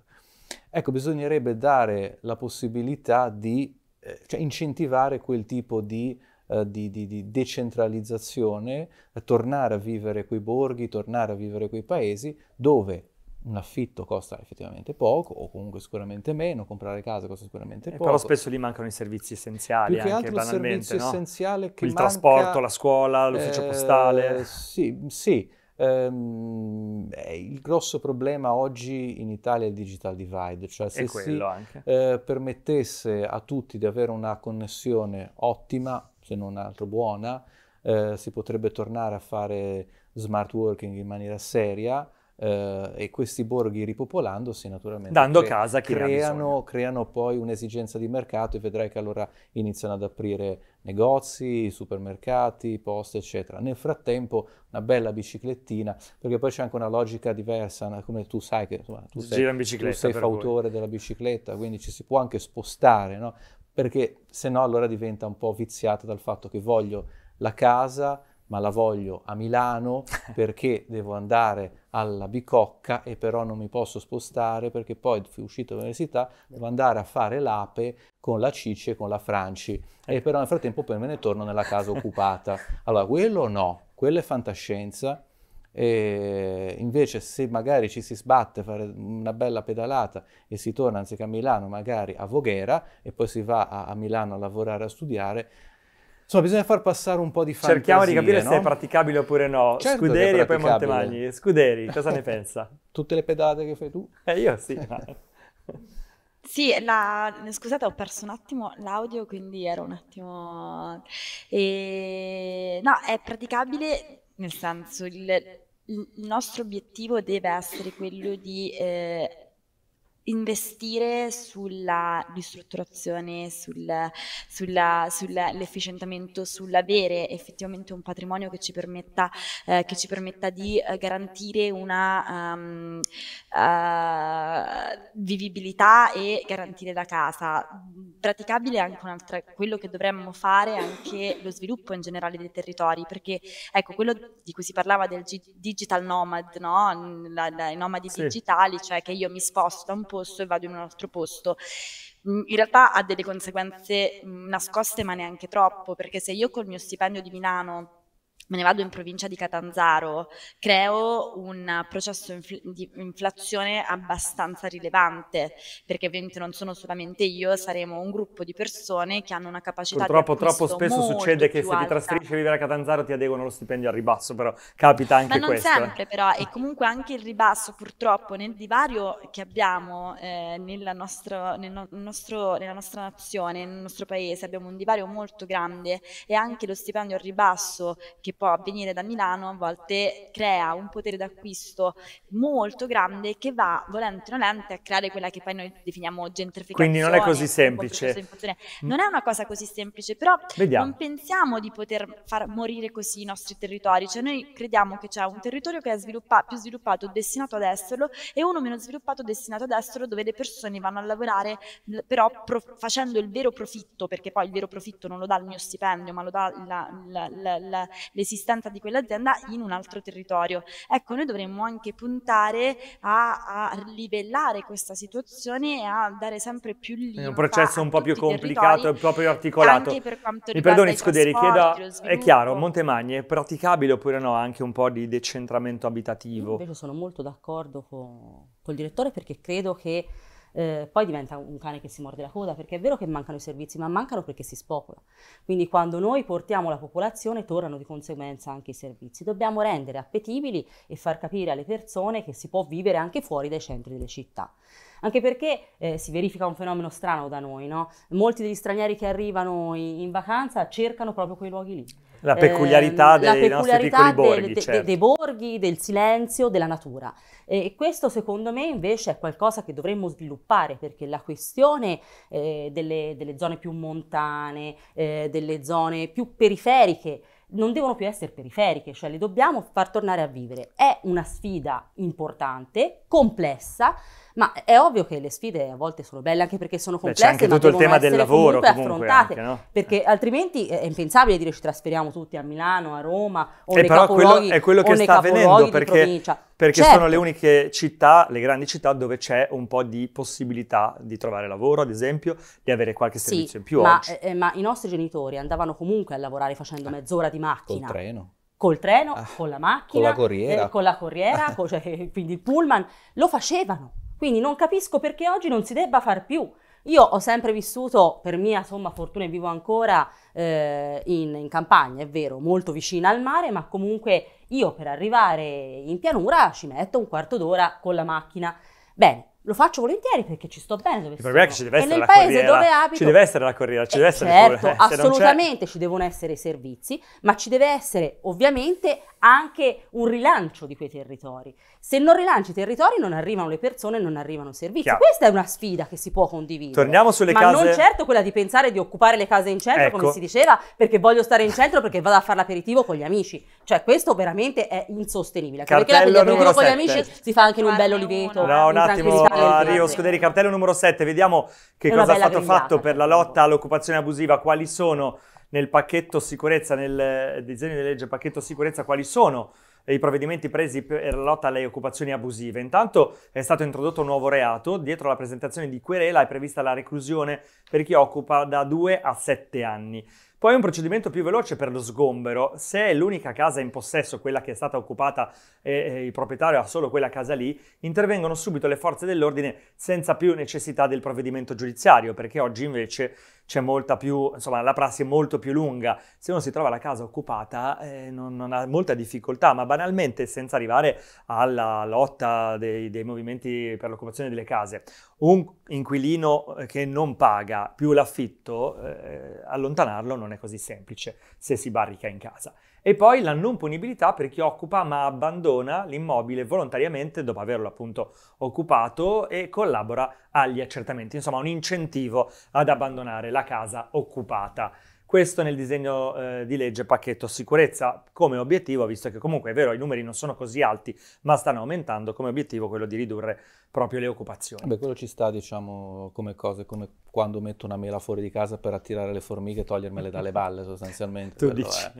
S2: Ecco, bisognerebbe dare la possibilità di eh, cioè incentivare quel tipo di, uh, di, di, di decentralizzazione, eh, tornare a vivere quei borghi, tornare a vivere quei paesi dove un affitto costa effettivamente poco o comunque sicuramente meno, comprare case costa sicuramente poco. E però spesso lì mancano i servizi essenziali Più che anche altro banalmente, il servizio no? essenziale che Il manca, trasporto, la scuola, l'ufficio eh, postale. Sì, sì. Um, il grosso problema oggi in Italia è il digital divide, cioè se si eh, permettesse a tutti di avere una connessione ottima, se non altro buona, eh, si potrebbe tornare a fare smart working in maniera seria. Eh, e questi borghi ripopolandosi naturalmente dando cre- casa creano, creano poi un'esigenza di mercato e vedrai che allora iniziano ad aprire negozi, supermercati, poste, eccetera. Nel frattempo una bella biciclettina, perché poi c'è anche una logica diversa, come tu sai che insomma, tu, sei, tu sei fautore voi. della bicicletta, quindi ci si può anche spostare, no? perché se no allora diventa un po' viziata dal fatto che voglio la casa, ma la voglio a Milano perché devo andare alla bicocca e però non mi posso spostare perché poi uscito dall'università devo andare a fare l'ape con la Cice e con la Franci e ecco. però nel frattempo poi me ne torno nella casa occupata. Allora, quello no, quello è fantascienza e invece se magari ci si sbatte fare una bella pedalata e si torna anziché a Milano magari a Voghera e poi si va a, a Milano a lavorare, a studiare, Insomma, bisogna far passare un po' di fantasia. Cerchiamo di capire no? se è praticabile oppure no. Certo Scuderi e poi Montemagni. Scuderi, cosa ne
S1: pensa? Tutte le pedate che fai tu? Eh, io sì.
S4: Sì, la... scusate, ho perso un attimo l'audio, quindi ero un attimo... E... No, è praticabile, nel senso, il, il nostro obiettivo deve essere quello di eh, investire sulla ristrutturazione, sul, sulla, sull'efficientamento, sull'avere effettivamente un patrimonio che ci permetta, eh, che ci permetta di eh, garantire una um, uh, vivibilità e garantire la casa. Praticabile anche un'altra, quello che dovremmo fare è anche lo sviluppo in generale dei territori, perché ecco quello di cui si parlava del digital nomad, no? la, la, i nomadi sì. digitali, cioè che io mi sposto da un punto posto e vado in un altro posto. Mm, in realtà ha delle conseguenze mm, nascoste ma neanche troppo, perché se io col mio stipendio di Milano me ne vado in provincia di Catanzaro, creo un processo infl- di inflazione abbastanza rilevante, perché ovviamente non sono solamente io, saremo un gruppo di persone che hanno una capacità Purtroppo, di Purtroppo troppo spesso succede che se alta. ti trasferisci a
S1: vivere a Catanzaro ti adeguano lo stipendio al ribasso, però capita anche questo. Ma non questo, eh. sempre
S4: però, e comunque anche il ribasso purtroppo nel divario che abbiamo eh, nella, nostro, nel no- nostro, nella nostra nazione, nel nostro paese, abbiamo un divario molto grande e anche lo stipendio al ribasso che può venire da Milano a volte crea un potere d'acquisto molto grande che va volente o nolente a creare quella che poi noi definiamo gentrificazione. Quindi non è così semplice. Mm. Non è una cosa così semplice, però Vediamo. non pensiamo di poter far morire così i nostri territori, cioè noi crediamo che c'è un territorio che è sviluppa- più sviluppato destinato ad esserlo e uno meno sviluppato destinato ad esserlo dove le persone vanno a lavorare però prof- facendo il vero profitto, perché poi il vero profitto non lo dà il mio stipendio, ma lo dà la, la, la, le l'esistenza di quell'azienda in un altro territorio. Ecco, noi dovremmo anche puntare a, a livellare questa situazione e a dare sempre più linfa. È un processo
S1: un po' più complicato e proprio articolato. Anche per quanto riguarda Mi perdoni, Scuderi, chiedo, è chiaro, Montemagne è praticabile oppure no anche un po' di decentramento abitativo? Io invece
S3: sono molto d'accordo con, col direttore perché credo che eh, poi diventa un cane che si morde la coda, perché è vero che mancano i servizi, ma mancano perché si spopola. Quindi quando noi portiamo la popolazione tornano di conseguenza anche i servizi. Dobbiamo rendere appetibili e far capire alle persone che si può vivere anche fuori dai centri delle città. Anche perché eh, si verifica un fenomeno strano da noi, no? Molti degli stranieri che arrivano in, in vacanza cercano proprio quei luoghi lì. La peculiarità eh, dei la peculiarità nostri piccoli borghi, de, certo. dei borghi, del silenzio, della natura. E questo secondo me invece è qualcosa che dovremmo sviluppare perché la questione eh, delle, delle, zone più montane, eh, delle zone più periferiche, non devono più essere periferiche, cioè le dobbiamo far tornare a vivere. È una sfida importante, complessa, ma è ovvio che le sfide a volte sono belle anche perché sono complesse, Beh, c'è anche tutto il tema del lavoro comunque, comunque affrontate, anche, no? perché eh. altrimenti è impensabile dire ci trasferiamo tutti a Milano, a Roma o e eh, nei però quello è quello che sta avvenendo perché, perché certo. sono le
S1: uniche città, le grandi città dove c'è un po' di possibilità di trovare lavoro, ad esempio, di avere qualche servizio sì, in più ma,
S3: eh, ma i nostri genitori andavano comunque a lavorare facendo ah. mezz'ora di macchina. Col treno col treno, ah, con la macchina, con la corriera, eh, con la corriera ah. cioè, quindi il pullman, lo facevano. Quindi non capisco perché oggi non si debba far più. Io ho sempre vissuto, per mia somma fortuna e vivo ancora, eh, in, in campagna, è vero, molto vicina al mare, ma comunque io per arrivare in pianura ci metto un quarto d'ora con la macchina. Bene, lo faccio volentieri perché ci sto bene dove sono. Ci deve e nel paese dove eh, abito ci deve essere
S1: la corriera, ci eh, deve essere certo, il corriere. Eh, assolutamente
S3: ci devono essere i servizi, ma ci deve essere ovviamente anche un rilancio di quei territori. Se non rilanci i territori non arrivano le persone, non arrivano i servizi. Chiaro. Questa è una sfida che si può condividere. Torniamo sulle ma case. Ma non certo quella di pensare di occupare le case in centro, ecco. come si diceva, perché voglio stare in centro perché vado a fare l'aperitivo con gli amici. Cioè questo veramente è insostenibile. Cartello perché l'aperitivo con gli amici si fa anche in un bello oliveto. No, un attimo, arrivo
S1: Scuderi, cartello numero 7. Vediamo che è cosa è stato fatto per la lotta all'occupazione abusiva, quali sono nel pacchetto sicurezza, nel eh, disegno di legge pacchetto sicurezza, quali sono i provvedimenti presi per la lotta alle occupazioni abusive. Intanto è stato introdotto un nuovo reato, dietro la presentazione di querela è prevista la reclusione per chi occupa da 2 a 7 anni. Poi un procedimento più veloce per lo sgombero, se è l'unica casa in possesso, quella che è stata occupata e il proprietario ha solo quella casa lì, intervengono subito le forze dell'ordine senza più necessità del provvedimento giudiziario, perché oggi invece c'è molta più, insomma la prassi è molto più lunga, se uno si trova la casa occupata eh, non, non, ha molta difficoltà, ma banalmente senza arrivare alla lotta dei, dei movimenti per l'occupazione delle case, un inquilino eh, che non paga più l'affitto, eh, allontanarlo non è così semplice se si barrica in casa. E poi la non punibilità per chi occupa ma abbandona l'immobile volontariamente dopo averlo appunto occupato e collabora agli accertamenti. Insomma, un incentivo ad abbandonare la casa occupata. Questo nel disegno eh, di legge pacchetto sicurezza come obiettivo, visto che comunque è vero i numeri non sono così alti,
S2: ma stanno aumentando, come obiettivo quello di ridurre proprio le occupazioni. Beh, quello ci sta, diciamo, come cose, come quando metto una mela fuori di casa per attirare le formiche e togliermele dalle balle, sostanzialmente. tu dici, è.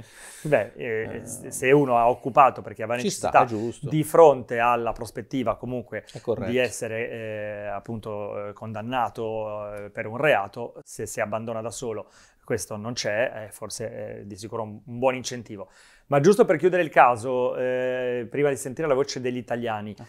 S1: beh, eh, eh, se uno ha occupato perché aveva necessità sta, di fronte alla prospettiva comunque di essere eh, appunto eh, condannato per un reato, se si abbandona da solo questo non c'è, è eh, forse è di sicuro un, un, buon incentivo. Ma giusto per chiudere il caso, eh, prima di sentire la voce degli italiani, ah.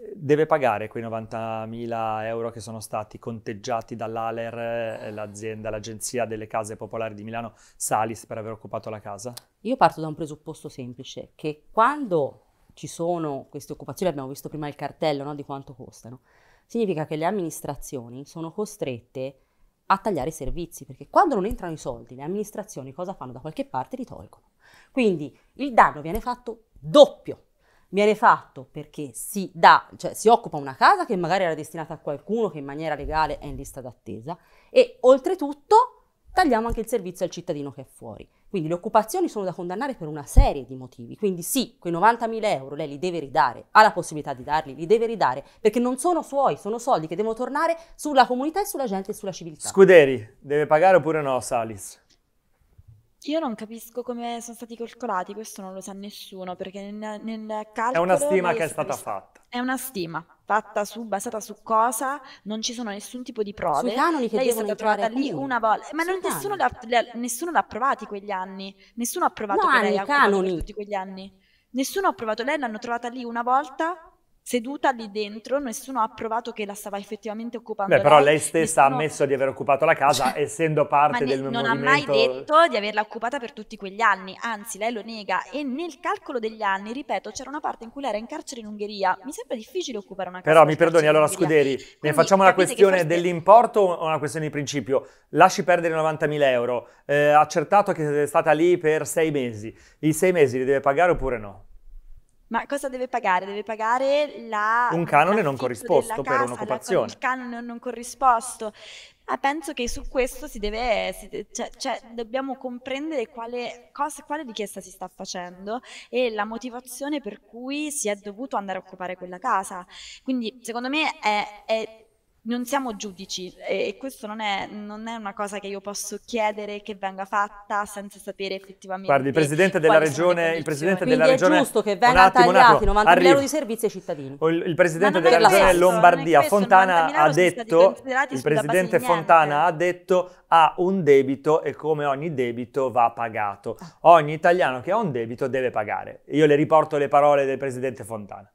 S1: eh, deve pagare quei 90.000 euro che sono stati conteggiati dall'ALER, eh, l'azienda, l'agenzia delle case popolari di Milano, Salis, per aver occupato la casa? Io parto da un presupposto semplice, che quando ci sono queste
S3: occupazioni, abbiamo visto prima il cartello no, di quanto costano, significa che le amministrazioni sono costrette a a tagliare i servizi, perché quando non entrano i soldi, le amministrazioni cosa fanno? Da qualche parte li tolgono. Quindi il danno viene fatto doppio. Viene fatto perché si, dà, cioè, si occupa una casa che magari era destinata a qualcuno che in maniera legale è in lista d'attesa e oltretutto tagliamo anche il servizio al cittadino che è fuori. Quindi le occupazioni sono da condannare per una serie di motivi. Quindi sì, quei 90.000 euro lei li deve ridare, ha la possibilità di darli, li deve ridare, perché non sono suoi, sono soldi che devono tornare sulla comunità e sulla gente e sulla civiltà.
S1: Scuderi, deve pagare oppure no Salis?
S3: Io non
S4: capisco come sono stati calcolati, questo non lo sa nessuno, perché nel, nel calcolo... È una stima che è stata capisco. fatta. È una stima fatta su, basata su cosa, non ci sono nessun tipo di prove. Sui canoni che Lei è stata trovata lì una volta, ma non, nessuno, l'ha, le, nessuno l'ha provati quegli anni, nessuno ha provato no, che lei ha tutti quegli anni. Nessuno ha provato, lei l'hanno trovata lì una volta seduta lì dentro, nessuno ha provato che la stava effettivamente occupando. Beh, però lei, lei stessa
S1: nessuno... ha ammesso di aver occupato la casa, cioè, essendo parte del non movimento... Non ha mai detto
S4: di averla occupata per tutti quegli anni, anzi lei lo nega e nel calcolo degli anni, ripeto, c'era una parte in cui lei era in carcere in Ungheria, mi sembra difficile occupare una casa
S1: Però mi perdoni, allora Scuderi, Quindi, ne facciamo una questione forse... dell'importo o una questione di principio? Lasci perdere 90.000 euro, eh, accertato che siete stata lì per sei mesi, i sei mesi li deve pagare oppure no?
S4: Ma cosa deve pagare? Deve pagare la, un canone non corrisposto casa, per un'occupazione. Un canone non corrisposto. Ah, penso che su questo si deve, si, cioè, cioè, dobbiamo comprendere quale, cosa, quale, richiesta si sta facendo e la motivazione per cui si è dovuto andare a occupare quella casa. Quindi secondo me è, è non siamo giudici e questo non è, non è, una cosa che io posso chiedere che venga fatta senza sapere
S3: effettivamente.
S1: Guardi, il presidente della regione. Il presidente Quindi della regione è giusto che venga tagliati 90.000 euro di servizi ai cittadini. Il, il presidente della regione questo, Lombardia, questo, Fontana, ha detto: Il presidente Fontana ha detto ha un debito e come ogni debito va pagato. Ah. Ogni italiano che ha un debito deve pagare. Io le riporto le parole del presidente Fontana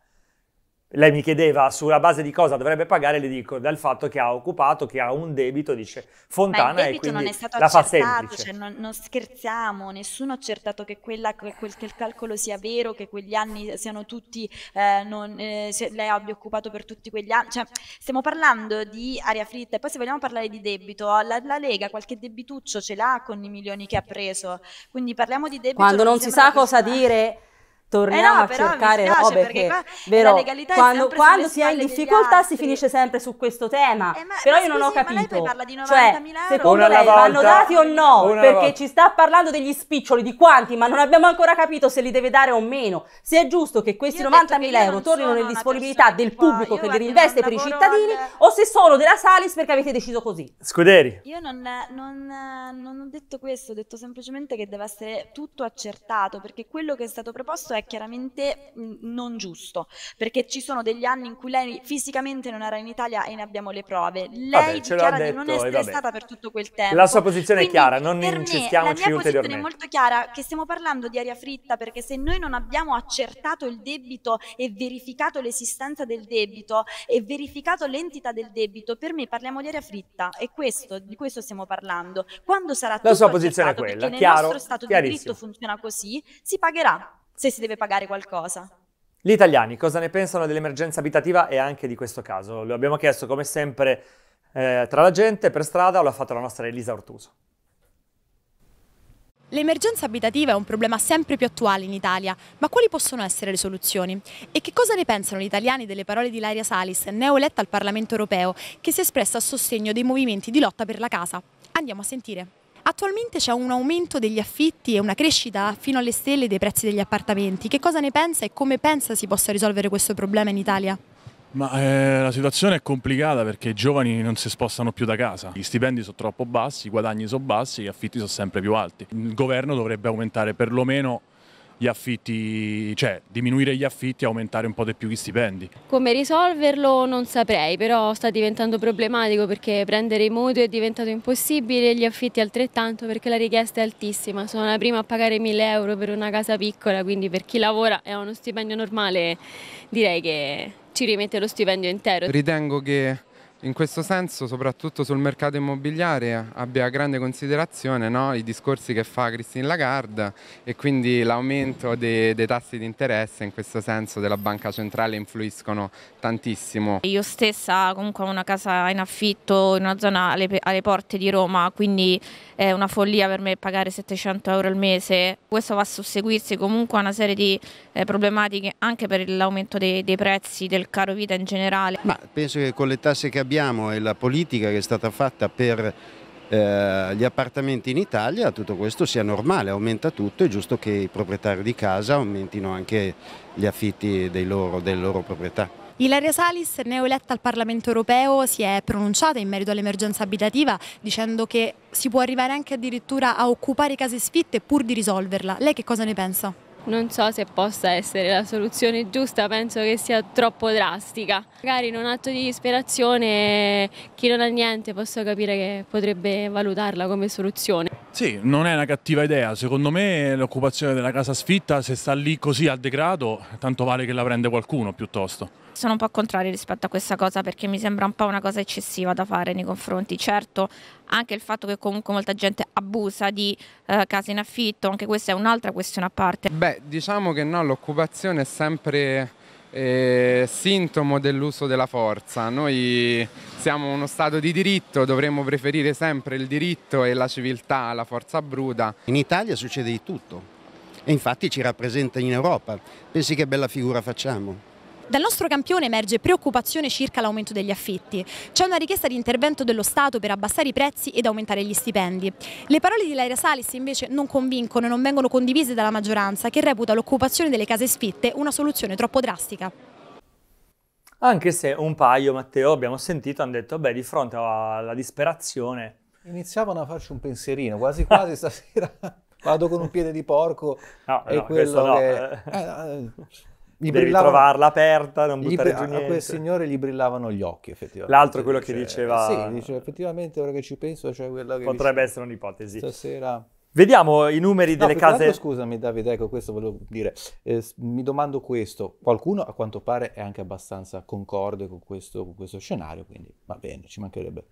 S1: lei mi chiedeva sulla base di cosa dovrebbe pagare, le dico dal fatto che ha occupato, che ha un debito, dice Fontana Ma e quindi non è stato accertato, Cioè
S4: non, non, scherziamo, nessuno ha accertato che, quella, che, quel, che, il calcolo sia vero, che quegli anni siano tutti, eh, non, eh, lei abbia occupato per tutti quegli anni, cioè, stiamo parlando di aria fritta e poi se vogliamo parlare di debito, la, la, Lega qualche debituccio ce l'ha con i milioni che ha preso, quindi parliamo di debito. Quando non si sa
S3: cosa sta... dire torniamo eh no, a cercare dispiace, robe perché qua, vero, quando, quando si è in difficoltà si finisce sempre su questo tema eh, ma, però ma io non ho capito ma lei cioè, secondo lei volta, vanno dati o no perché volta. ci sta parlando degli spiccioli di quanti ma non abbiamo ancora capito se li deve dare o meno se è giusto che questi 90.000 euro tornino nelle disponibilità del pubblico io che li reinveste per i cittadini al... o se solo della Salis perché avete deciso
S1: così Scuderi
S4: io non, non, non ho detto questo ho detto semplicemente che deve essere tutto accertato perché quello che è stato proposto è chiaramente mhmm, non giusto, perché ci sono degli anni in cui lei fisicamente non era in Italia e ne abbiamo le prove. Lei vabbè, dichiara detto, di non essere stata per tutto quel tempo. La sua posizione Quindi, è
S1: chiara, non insistiamoci ulteriormente. La mia posizione è molto
S4: chiara, che stiamo parlando di aria fritta, perché se noi non abbiamo accertato il debito e verificato l'esistenza del debito e verificato l'entità del debito, per me parliamo di aria fritta e questo, di questo stiamo parlando. Quando sarà la sua posizione è quella, perché chiaro, nel nostro Stato di diritto funziona così, si pagherà se si deve pagare qualcosa.
S1: Gli italiani cosa ne pensano dell'emergenza abitativa e anche di questo caso? Lo abbiamo chiesto come sempre eh, tra la gente, per strada, o l'ha fatto la nostra Elisa Ortuso.
S5: L'emergenza abitativa è un problema sempre più attuale in Italia, ma quali possono essere le soluzioni? E che cosa ne pensano gli italiani delle parole di Laria Salis, neoeletta al Parlamento europeo, che si è espressa a sostegno dei movimenti di lotta per la casa? Andiamo a sentire. Attualmente c'è un aumento degli affitti e una crescita fino alle stelle dei prezzi degli appartamenti. Che cosa ne pensa e come pensa si possa risolvere questo problema in Italia?
S1: Ma, eh, la situazione è complicata perché i giovani non si spostano più da
S2: casa, gli stipendi sono troppo bassi, i guadagni sono bassi, gli affitti sono sempre più alti. Il governo dovrebbe aumentare perlomeno gli affitti, cioè diminuire gli affitti e aumentare un po' di più gli stipendi.
S5: Come risolverlo non saprei, però sta diventando problematico perché prendere i mutui è diventato impossibile e gli affitti altrettanto perché la richiesta è altissima. Sono la prima a
S3: pagare 1000 euro per una casa piccola, quindi per chi lavora e ha uno stipendio normale direi che ci rimette lo stipendio intero.
S2: Ritengo che in questo senso, soprattutto sul mercato immobiliare, abbia grande considerazione no? i discorsi che fa Christine Lagarde e quindi l'aumento dei, dei, tassi di interesse in questo senso della banca centrale influiscono tantissimo.
S4: Io stessa comunque ho una casa in affitto in una zona alle, alle porte di Roma, quindi è una follia per me pagare 700 euro al mese. Questo va a susseguirsi comunque a una serie di eh, problematiche anche per l'aumento dei, dei prezzi del caro vita in generale.
S2: Ma penso che con le tasse che abbiamo vediamo è la politica che è stata
S3: fatta per eh, gli appartamenti in Italia, tutto questo sia normale, aumenta tutto, è giusto che i proprietari di casa aumentino anche gli affitti loro, delle loro proprietà.
S5: Ilaria Salis, neoeletta al Parlamento europeo, si è pronunciata in merito all'emergenza abitativa dicendo che si può arrivare anche addirittura a occupare case sfitte pur di risolverla. Lei che cosa ne pensa? non so se possa essere la soluzione giusta, penso che sia troppo drastica. Magari in un atto di disperazione chi non ha niente posso
S3: capire che potrebbe valutarla come soluzione.
S1: Sì, non è una cattiva idea, secondo me l'occupazione della casa sfitta se sta lì così al degrado tanto vale che la prenda qualcuno
S2: piuttosto
S4: sono un po' contrario rispetto a questa cosa perché mi sembra un po' una cosa eccessiva da fare nei confronti. Certo, anche il fatto che comunque molta gente abusa di eh, case in affitto, anche questa è un'altra questione a parte. Beh,
S2: diciamo che no, l'occupazione è sempre eh, sintomo dell'uso della forza. Noi siamo uno Stato di diritto, dovremmo preferire sempre il diritto e la civiltà alla forza bruta. In Italia succede di tutto e infatti ci rappresenta in Europa. Pensi che bella figura facciamo?
S5: Dal nostro campione emerge preoccupazione circa l'aumento degli affitti. C'è una richiesta di intervento dello Stato per abbassare i prezzi ed aumentare gli stipendi. Le parole di Laira Salis invece non convincono e non vengono condivise dalla maggioranza che reputa l'occupazione delle case sfitte una soluzione troppo drastica.
S1: Anche se un paio, Matteo, abbiamo sentito, hanno detto, beh, di fronte alla
S2: disperazione... Iniziavano a farci un pensierino, quasi quasi stasera vado con un piede di porco no, e no, quello no. che... Eh, eh gli devi trovarla aperta, non buttare br- giù niente. A quel signore gli brillavano gli occhi, effettivamente. L'altro quello cioè, che diceva... Sì, diceva effettivamente, ora che ci penso, cioè quella che... Potrebbe vi... essere un'ipotesi. Stasera... Vediamo i numeri delle no, case. Scusami, Davide, ecco questo volevo dire. Eh, mi domando questo. Qualcuno a quanto pare è anche abbastanza concorde con questo, con questo scenario, quindi va bene, ci mancherebbe.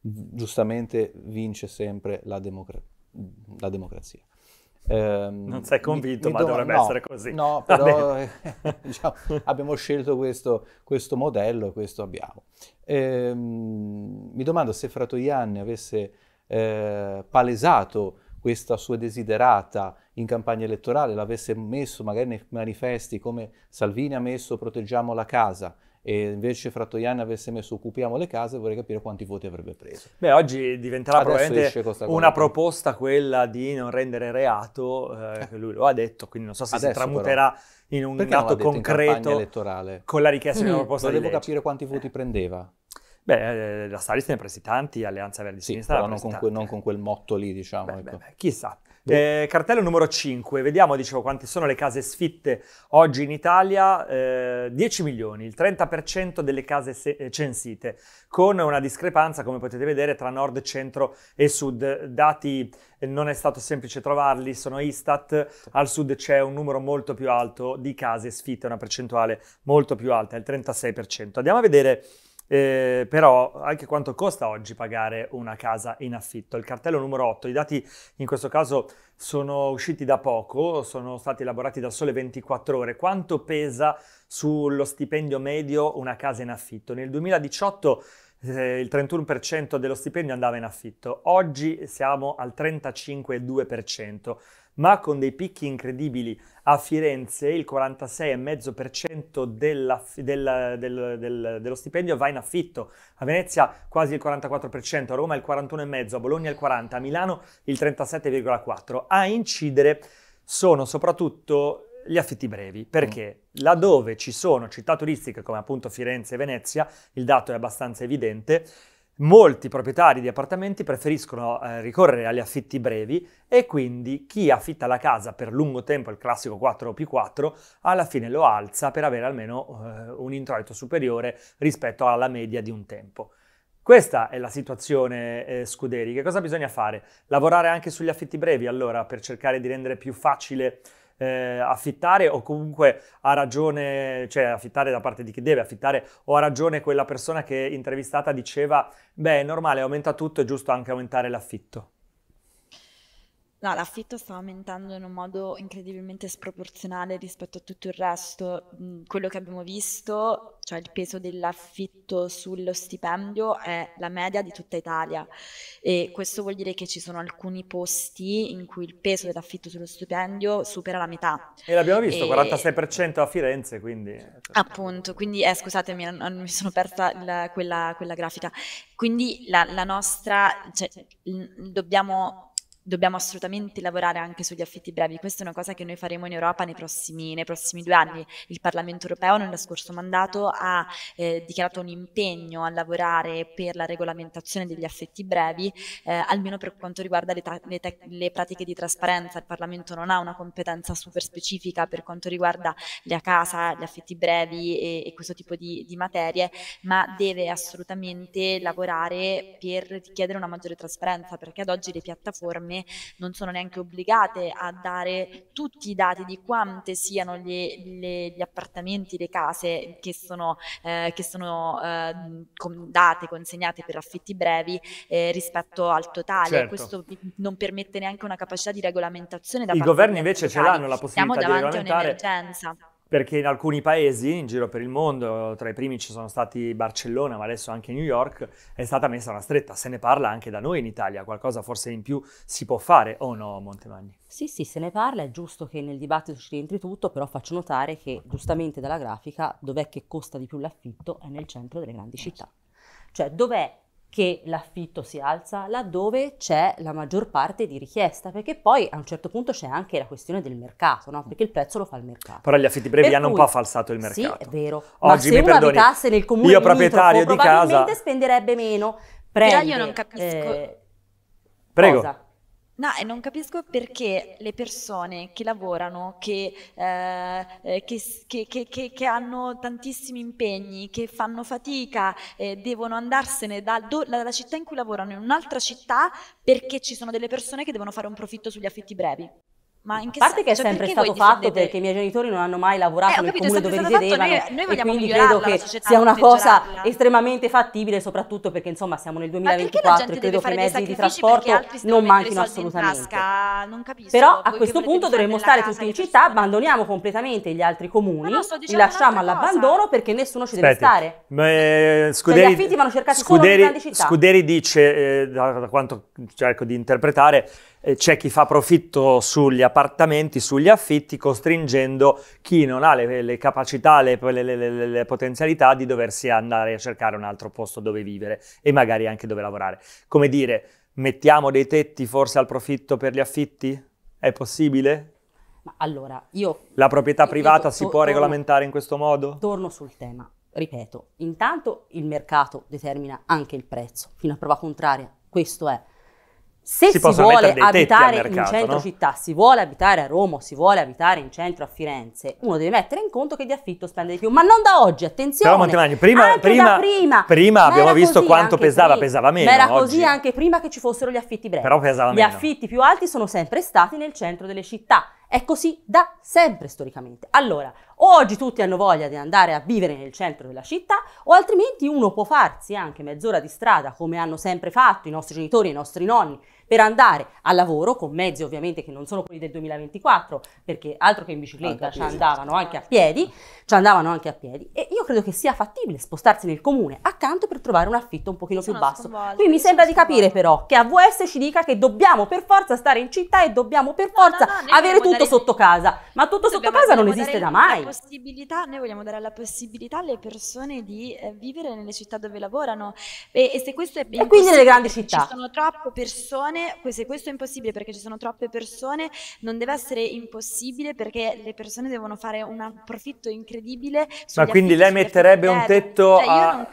S2: Giustamente vince sempre la, democra- la democrazia. Ehm, non sei convinto, mi, mi ma dovrebbe no, essere così. No, però diciamo, abbiamo scelto questo, questo modello questo abbiamo. Ehm, mi domando se Fratoian avesse eh, palesato questa sua desiderata in campagna elettorale, l'avesse messo magari nei manifesti come Salvini ha messo proteggiamo la casa e invece Frattoian avesse messo occupiamo le case, vorrei capire quanti voti avrebbe preso. Beh, oggi diventerà Adesso probabilmente una
S1: proposta quella di non rendere reato, eh, lui lo ha detto, quindi non so se Adesso, si tramuterà però, in un atto concreto elettorale? con la richiesta mm. di una mm, proposta Volevo di legge. capire quanti voti eh. prendeva. Beh, eh, la Salis ne ha presi tanti, Alleanza Verdi sì, Sinistra. Però non con, que-
S2: non con, quel motto lì, diciamo. Beh, ecco. beh,
S1: chissà. Boh. Eh, cartello numero 5, vediamo dicevo, quante sono le case sfitte oggi in Italia, eh, 10 milioni, il 30% delle case se- eh, censite, con una discrepanza come potete vedere tra nord, centro e sud, dati eh, non è stato semplice trovarli, sono Istat, al sud c'è un numero molto più alto di case sfitte, una percentuale molto più alta, il 36%. Andiamo a vedere eh, però anche quanto costa oggi pagare una casa in affitto? Il cartello numero 8, i dati in questo caso sono usciti da poco, sono stati elaborati da sole 24 ore. Quanto pesa sullo stipendio medio una casa in affitto? Nel 2018 eh, il 31% dello stipendio andava in affitto, oggi siamo al 35,2% ma con dei picchi incredibili. A Firenze il 46,5% della, del, del, del, dello stipendio va in affitto, a Venezia quasi il 44%, a Roma il 41,5%, a Bologna il 40%, a Milano il 37,4%. A incidere sono soprattutto gli affitti brevi, perché mm. laddove ci sono città turistiche come appunto Firenze e Venezia, il dato è abbastanza evidente, Molti proprietari di appartamenti preferiscono eh, ricorrere agli affitti brevi e quindi chi affitta la casa per lungo tempo, il classico 4x4, alla fine lo alza per avere almeno eh, un introito superiore rispetto alla media di un tempo. Questa è la situazione eh, Scuderi. Che cosa bisogna fare? Lavorare anche sugli affitti brevi allora per cercare di rendere più facile eh, affittare o comunque ha ragione, cioè affittare da parte di chi deve affittare o ha ragione quella persona che intervistata diceva beh è normale aumenta tutto, è giusto anche aumentare l'affitto.
S4: No, l'affitto sta aumentando in un modo incredibilmente sproporzionale rispetto a tutto il resto. Mm, quello che abbiamo visto, cioè il peso dell'affitto sullo stipendio, è la media di tutta Italia e questo vuol dire che ci sono alcuni posti in cui il peso dell'affitto sullo stipendio supera la metà. E
S1: l'abbiamo visto, e... 46% a Firenze, quindi... Eh, cioè
S4: Appunto, quindi eh, scusatemi, mi sono persa la, quella, quella, grafica. Quindi la, la nostra, cioè, dobbiamo dobbiamo assolutamente lavorare anche sugli affitti brevi. Questa è una cosa che noi faremo in Europa nei prossimi, nei prossimi due anni. Il Parlamento europeo nello scorso mandato ha eh, dichiarato un impegno a lavorare per la regolamentazione degli affetti brevi, eh, almeno per quanto riguarda le, tra- le, te- le, pratiche di trasparenza. Il Parlamento non ha una competenza super specifica per quanto riguarda la casa, gli affetti brevi e, e questo tipo di, di materie, ma deve assolutamente lavorare per richiedere una maggiore trasparenza, perché ad oggi le piattaforme persone non sono neanche obbligate a dare tutti i dati di quante siano gli, le, gli appartamenti, le case che sono, eh, che sono eh, date, consegnate per affitti brevi eh, rispetto al totale. Certo. Questo non permette neanche una capacità di regolamentazione da I parte governi invece ce l'hanno la possibilità Siamo di regolamentare. Siamo davanti a un'emergenza
S1: perché in alcuni paesi in giro per il mondo, tra i primi ci sono stati Barcellona, ma adesso anche New York, è stata messa una stretta. Se ne parla anche da noi in Italia, qualcosa forse in più si può fare o oh no, Montemagni?
S3: Sì, sì, se ne parla, è giusto che nel dibattito ci rientri tutto, però faccio notare che giustamente dalla grafica dov'è che costa di più l'affitto è nel centro delle grandi eh, città. Cioè dov'è che l'affitto si alza laddove c'è la maggior parte di richiesta, perché poi a un certo punto c'è anche la questione del mercato, no? perché il prezzo lo fa il mercato. Però gli affitti brevi per hanno cui, un po' falsato il mercato. Sì, è vero. Oggi, Ma
S1: se uno perdoni, abitasse
S2: nel comune io proprietario di casa... probabilmente
S3: spenderebbe meno.
S1: Prende,
S2: Però io
S3: non capisco...
S1: Eh,
S2: Prego. Cosa?
S4: No, e non capisco perché le persone che lavorano, che, eh, eh che, che, che hanno tantissimi impegni, che fanno fatica, eh, devono andarsene da, do, dalla città in cui lavorano in un'altra città perché ci sono delle persone che devono fare un profitto sugli affitti brevi. Ma in che a parte senso? che è cioè, sempre stato fatto difendete? perché
S3: i miei genitori non hanno mai lavorato eh, nel capito, comune dove risiedevano noi, noi quindi credo che sia una cosa estremamente fattibile soprattutto perché insomma siamo nel 2024 e credo che i mezzi di trasporto non manchino assolutamente. Capisco, Però a questo punto dovremmo stare tutti in città, abbandoniamo completamente gli altri comuni, li lasciamo all'abbandono perché nessuno ci deve stare.
S1: Eh, cioè, Scuderi, gli affitti vanno
S3: cercati solo nelle grandi città. Scuderi
S1: dice, eh, da quanto cerco di interpretare, eh, c'è chi fa profitto sugli appartamenti, sugli affitti, costringendo chi non ha le, le capacità, le, le, le, potenzialità di doversi andare a cercare un altro posto dove vivere e magari anche dove lavorare. Come dire, mettiamo dei tetti forse al profitto per gli affitti? È possibile? Ma allora, io... La proprietà io, privata io, si to, può torno, regolamentare in questo modo? Torno sul tema.
S3: Ripeto, intanto il mercato determina anche il prezzo, fino a prova contraria, questo è se si, si vuole abitare mercato, in centro no? città, si vuole abitare a Roma, si vuole abitare in centro a Firenze, uno deve mettere in conto che di affitto spende di più, ma non da oggi, attenzione. Però Montemagno, prima, prima, prima, prima abbiamo visto quanto pesava, prima, pesava meno. Ma era così oggi. anche prima che ci fossero gli affitti brevi. Però pesava gli meno. Gli affitti più alti sono sempre stati nel centro delle città. È così da sempre storicamente. Allora, o oggi tutti hanno voglia di andare a vivere nel centro della città o altrimenti uno può farsi anche mezz'ora di strada come hanno sempre fatto i nostri genitori i nostri nonni per andare al lavoro con mezzi ovviamente che non sono quelli del 2024, perché altro che in bicicletta ah, ci andavano anche a piedi, ci andavano anche a piedi e io credo che sia fattibile spostarsi nel comune accanto per trovare un affitto un pochino più basso. Sconvolta. Qui mi sembra di capire però che AVS ci dica che dobbiamo per forza stare in città e dobbiamo per forza no, no, avere tutto dare... sotto casa, ma tutto sotto casa non esiste da mai.
S4: noi vogliamo dare la possibilità alle persone di eh, vivere nelle città dove lavorano e, e se questo è... E quindi nelle grandi città. Ci sono troppe persone persone, questo è impossibile perché ci sono troppe persone, non deve essere impossibile perché le persone devono fare un profitto incredibile. Ma quindi lei metterebbe un tetto cioè, a...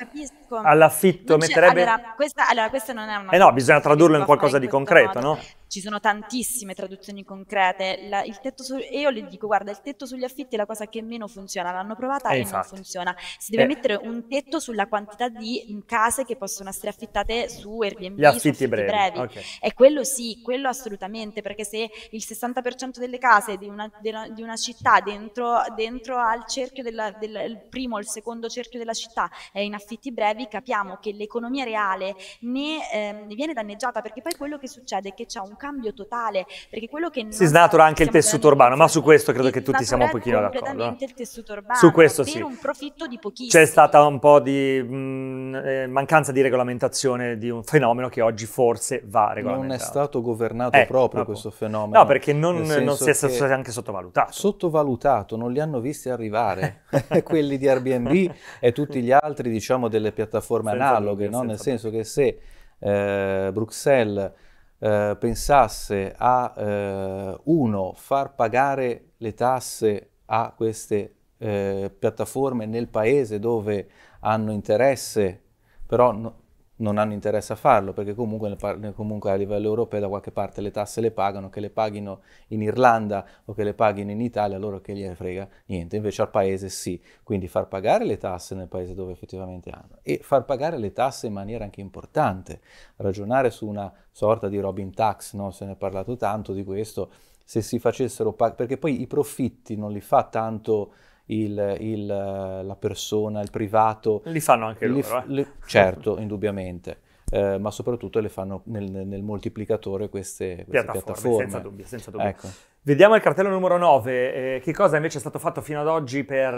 S1: all'affitto? Metterebbe... Allora
S4: questa, allora, questa, non è una... Eh no, bisogna
S1: tradurlo in qualcosa di concreto, modo. no?
S4: ci sono tantissime traduzioni concrete. La, su, io le dico: guarda, il tetto sugli affitti è la cosa che meno funziona. L'hanno provata eh, e, infatti. non funziona. Si deve eh. mettere un tetto sulla quantità di case che possono essere affittate su Airbnb. Gli affitti,
S3: affitti brevi.
S1: brevi. Okay.
S4: E quello sì, quello assolutamente, perché se il 60% delle case di una, di una città dentro, dentro, al cerchio della, del primo o il secondo cerchio della città è in affitti brevi, capiamo che l'economia reale ne, ehm, viene danneggiata, perché poi quello che succede è che c'è un cambio totale, perché quello che... Si snatura anche il tessuto
S1: urbano, ma su questo credo che tutti siamo un pochino d'accordo. Eh. Completamente il tessuto urbano, su questo sì. un profitto di pochissimo. C'è stata un po' di mh, mm, eh, mancanza di regolamentazione di un fenomeno che oggi
S2: forse va regolamentato non è stato governato eh, proprio no, questo fenomeno. No, perché non, non si è stato anche sottovalutato. Sottovalutato, non li hanno visti arrivare quelli di Airbnb e tutti gli altri, diciamo, delle piattaforme senza analoghe, dubbio, no? nel senso che se eh, Bruxelles eh, pensasse a, eh, uno, far pagare le tasse a queste eh, piattaforme nel paese dove hanno interesse, però no, non hanno interesse a farlo perché comunque, comunque, a livello europeo da qualche parte le tasse le pagano, che le paghino in Irlanda o che le paghino in Italia, loro che gliene frega niente, invece al paese sì, quindi far pagare le tasse nel paese dove effettivamente hanno e far pagare le tasse in maniera anche importante, ragionare su una sorta di Robin Tax, no? se ne è parlato tanto di questo, se si facessero pagare, perché poi i profitti non li fa tanto il, il, la persona, il privato. Li fanno anche loro. F- eh. le, certo, indubbiamente. Eh, ma soprattutto le fanno nel, nel moltiplicatore queste, queste piattaforme, piattaforme. Senza dubbio, senza dubbio. Ecco. Vediamo il cartello
S1: numero 9. Eh, che cosa invece è stato fatto fino ad oggi per,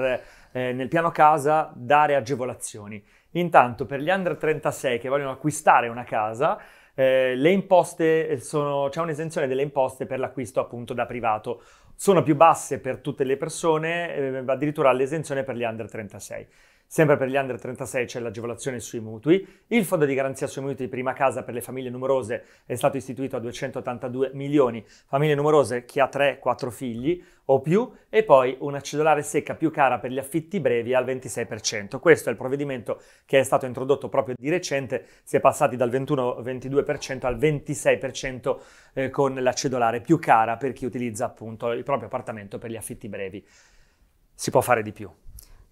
S1: eh, nel piano casa, dare agevolazioni? Intanto per gli under 36 che vogliono acquistare una casa, eh, le imposte sono, c'è un'esenzione delle imposte per l'acquisto appunto da privato sono più basse per tutte le persone, eh, addirittura l'esenzione per gli under 36. Sempre per gli under 36 c'è l'agevolazione sui mutui. Il fondo di garanzia sui mutui di prima casa per le famiglie numerose è stato istituito a 282 milioni. Famiglie numerose chi ha 3-4 figli o più e poi una cedolare secca più cara per gli affitti brevi al 26%. Questo è il provvedimento che è stato introdotto proprio di recente, si è passati dal 21-22% al 26% eh, con la cedolare più cara per chi utilizza appunto il proprio appartamento per gli affitti brevi. Si può fare di più.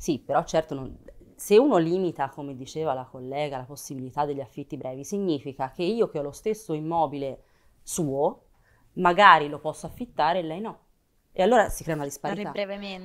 S1: Sì, però certo non,
S3: se uno limita, come diceva la collega, la possibilità degli affitti brevi, significa che io che ho lo stesso immobile suo, magari lo posso affittare e lei no. E allora si crea una disparità.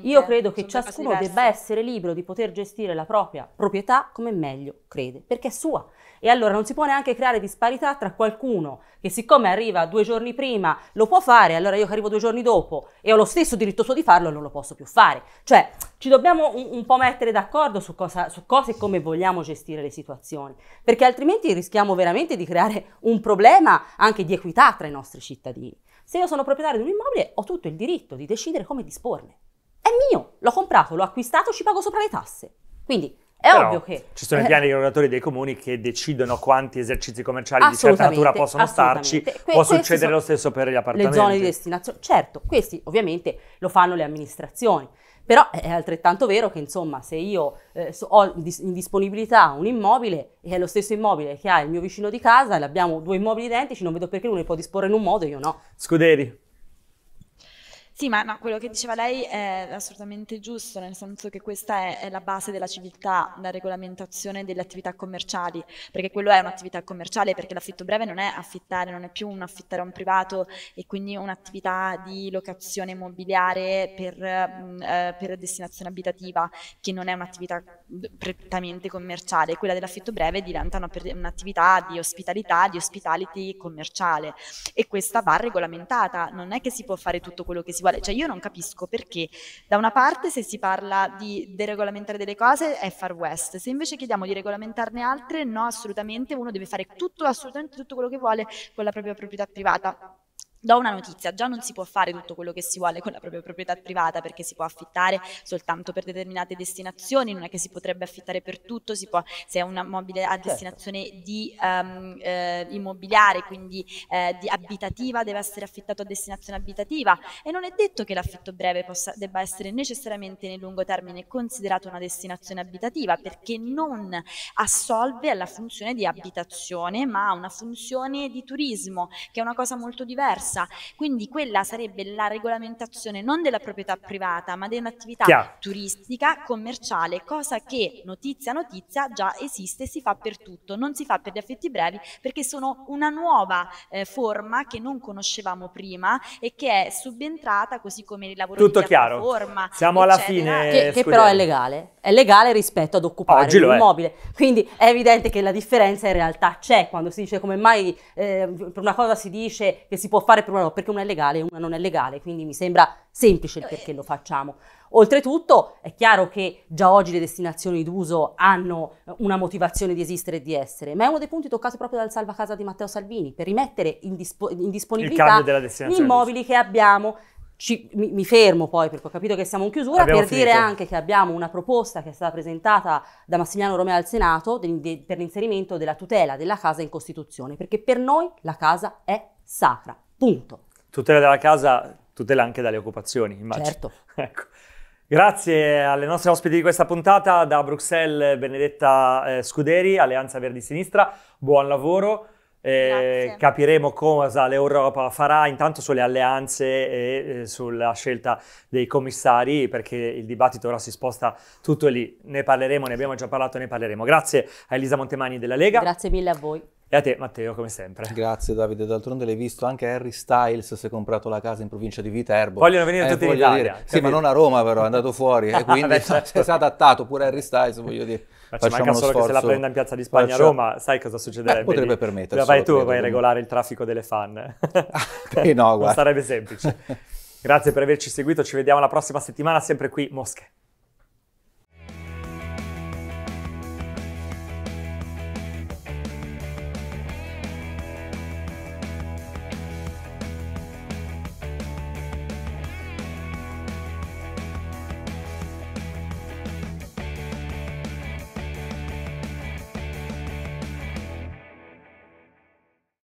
S3: Io credo che ciascuno debba essere libero di poter gestire la propria proprietà come meglio crede, perché è sua e allora non si può neanche creare disparità tra qualcuno che siccome arriva due giorni prima lo può fare, allora io che arrivo due giorni dopo e ho lo stesso diritto suo di farlo non lo posso più fare. Cioè ci dobbiamo un, un po' mettere d'accordo su, cosa, su cosa e come vogliamo gestire le situazioni, perché altrimenti rischiamo veramente di creare un problema anche di equità tra i nostri cittadini. Se io sono proprietario di un immobile ho tutto il diritto di decidere come disporne. È mio, l'ho comprato, l'ho acquistato, ci pago sopra le tasse. Quindi è Però ovvio che... Ci sono i piani
S1: eh. regolatori dei comuni che decidono quanti esercizi commerciali di certa natura possono starci. Que- Può succedere lo stesso per gli appartamenti. Le zone di
S3: destinazione. Certo, questi ovviamente lo fanno le amministrazioni. Però è altrettanto vero che, insomma, se io eh, so, ho in disponibilità un immobile e è lo stesso immobile che ha il mio vicino di casa, e abbiamo due immobili identici, non vedo perché uno ne può disporre in un modo e io no.
S1: Scuderi,
S4: sì, ma no, quello che diceva lei è assolutamente giusto, nel senso che questa è, è la base della civiltà, la regolamentazione delle attività commerciali, perché quello è un'attività commerciale, perché l'affitto breve non è affittare, non è più un affittare a un privato e quindi un'attività di locazione immobiliare per, mm, eh, per destinazione abitativa, che non è un'attività prettamente commerciale, quella dell'affitto breve diventa un'attività di ospitalità, di ospitality commerciale e questa va regolamentata, non è che si può fare tutto quello che si vuole uguale, cioè io non capisco perché da una parte se si parla di deregolamentare delle cose è far west, se invece chiediamo di regolamentarne altre no assolutamente, uno deve fare tutto, assolutamente tutto quello che vuole con la propria proprietà privata Do una notizia, già non si può fare tutto quello che si vuole con la propria proprietà privata perché si può affittare soltanto per determinate destinazioni, non è che si potrebbe affittare per tutto, si può, se è un mobile a certo. destinazione di, um, eh, immobiliare, quindi eh, di abitativa, deve essere affittato a destinazione abitativa e non è detto che l'affitto breve possa, debba essere necessariamente nel lungo termine considerato una destinazione abitativa perché non assolve alla funzione di abitazione ma ha una funzione di turismo che è una cosa molto diversa diversa. Quindi quella sarebbe la regolamentazione non della proprietà privata, ma di un'attività Chiaro. turistica, commerciale, cosa che notizia notizia già esiste e si fa per tutto, non si fa per gli affetti brevi perché sono una nuova eh, forma che non conoscevamo prima e che è subentrata così
S3: come il lavoro tutto di chiaro. Siamo eccetera. alla fine. Che, che però è legale, è legale rispetto ad occupare Oggi un immobile. È. Quindi è evidente che la differenza in realtà c'è quando si dice come mai eh, per una cosa si dice che si può fare fare per una no, perché una è legale e una non è legale, quindi mi sembra semplice il eh, perché eh. lo facciamo. Oltretutto è chiaro che già oggi le destinazioni d'uso hanno eh, una motivazione di esistere e di essere, ma è uno dei punti toccati proprio dal salva casa di Matteo Salvini per rimettere in, dispo- in disponibilità gli immobili che abbiamo ci, mi, mi, fermo poi perché ho capito che siamo in chiusura abbiamo per finito. dire anche che abbiamo una proposta che è stata presentata da Massimiliano Romeo al Senato de, de, per l'inserimento della tutela della casa in Costituzione perché per noi la casa è sacra
S1: Punto. Tutela della casa, tutela anche dalle occupazioni, immagino. Certo. ecco. Grazie alle nostre ospiti di questa puntata, da Bruxelles Benedetta eh, Scuderi, Alleanza Verdi Sinistra, buon lavoro. Eh, capiremo cosa l'Europa farà intanto sulle alleanze e eh, sulla scelta dei commissari perché il dibattito ora si sposta tutto lì, ne parleremo, ne abbiamo già parlato, ne parleremo. Grazie a Elisa Montemani della Lega. Grazie mille a voi. E a te Matteo, come sempre.
S2: Grazie Davide, d'altronde l'hai visto, anche Harry Styles si è comprato la casa in provincia di Viterbo. Vogliono venire eh, tutti in Italia. Dire. Sì, ma non a Roma però, è andato fuori e quindi Beh, certo. si è adattato pure Harry Styles, voglio dire. Ma ci manca solo sforzo. che se la prenda in piazza di Spagna Faccia... a Roma, sai cosa succederebbe? Eh, potrebbe lì. permettersi. Vai tu, vai a regolare
S1: il traffico delle fan. Ah, no, guarda. non sarebbe semplice. Grazie per averci seguito, ci vediamo la prossima settimana sempre qui, Mosche.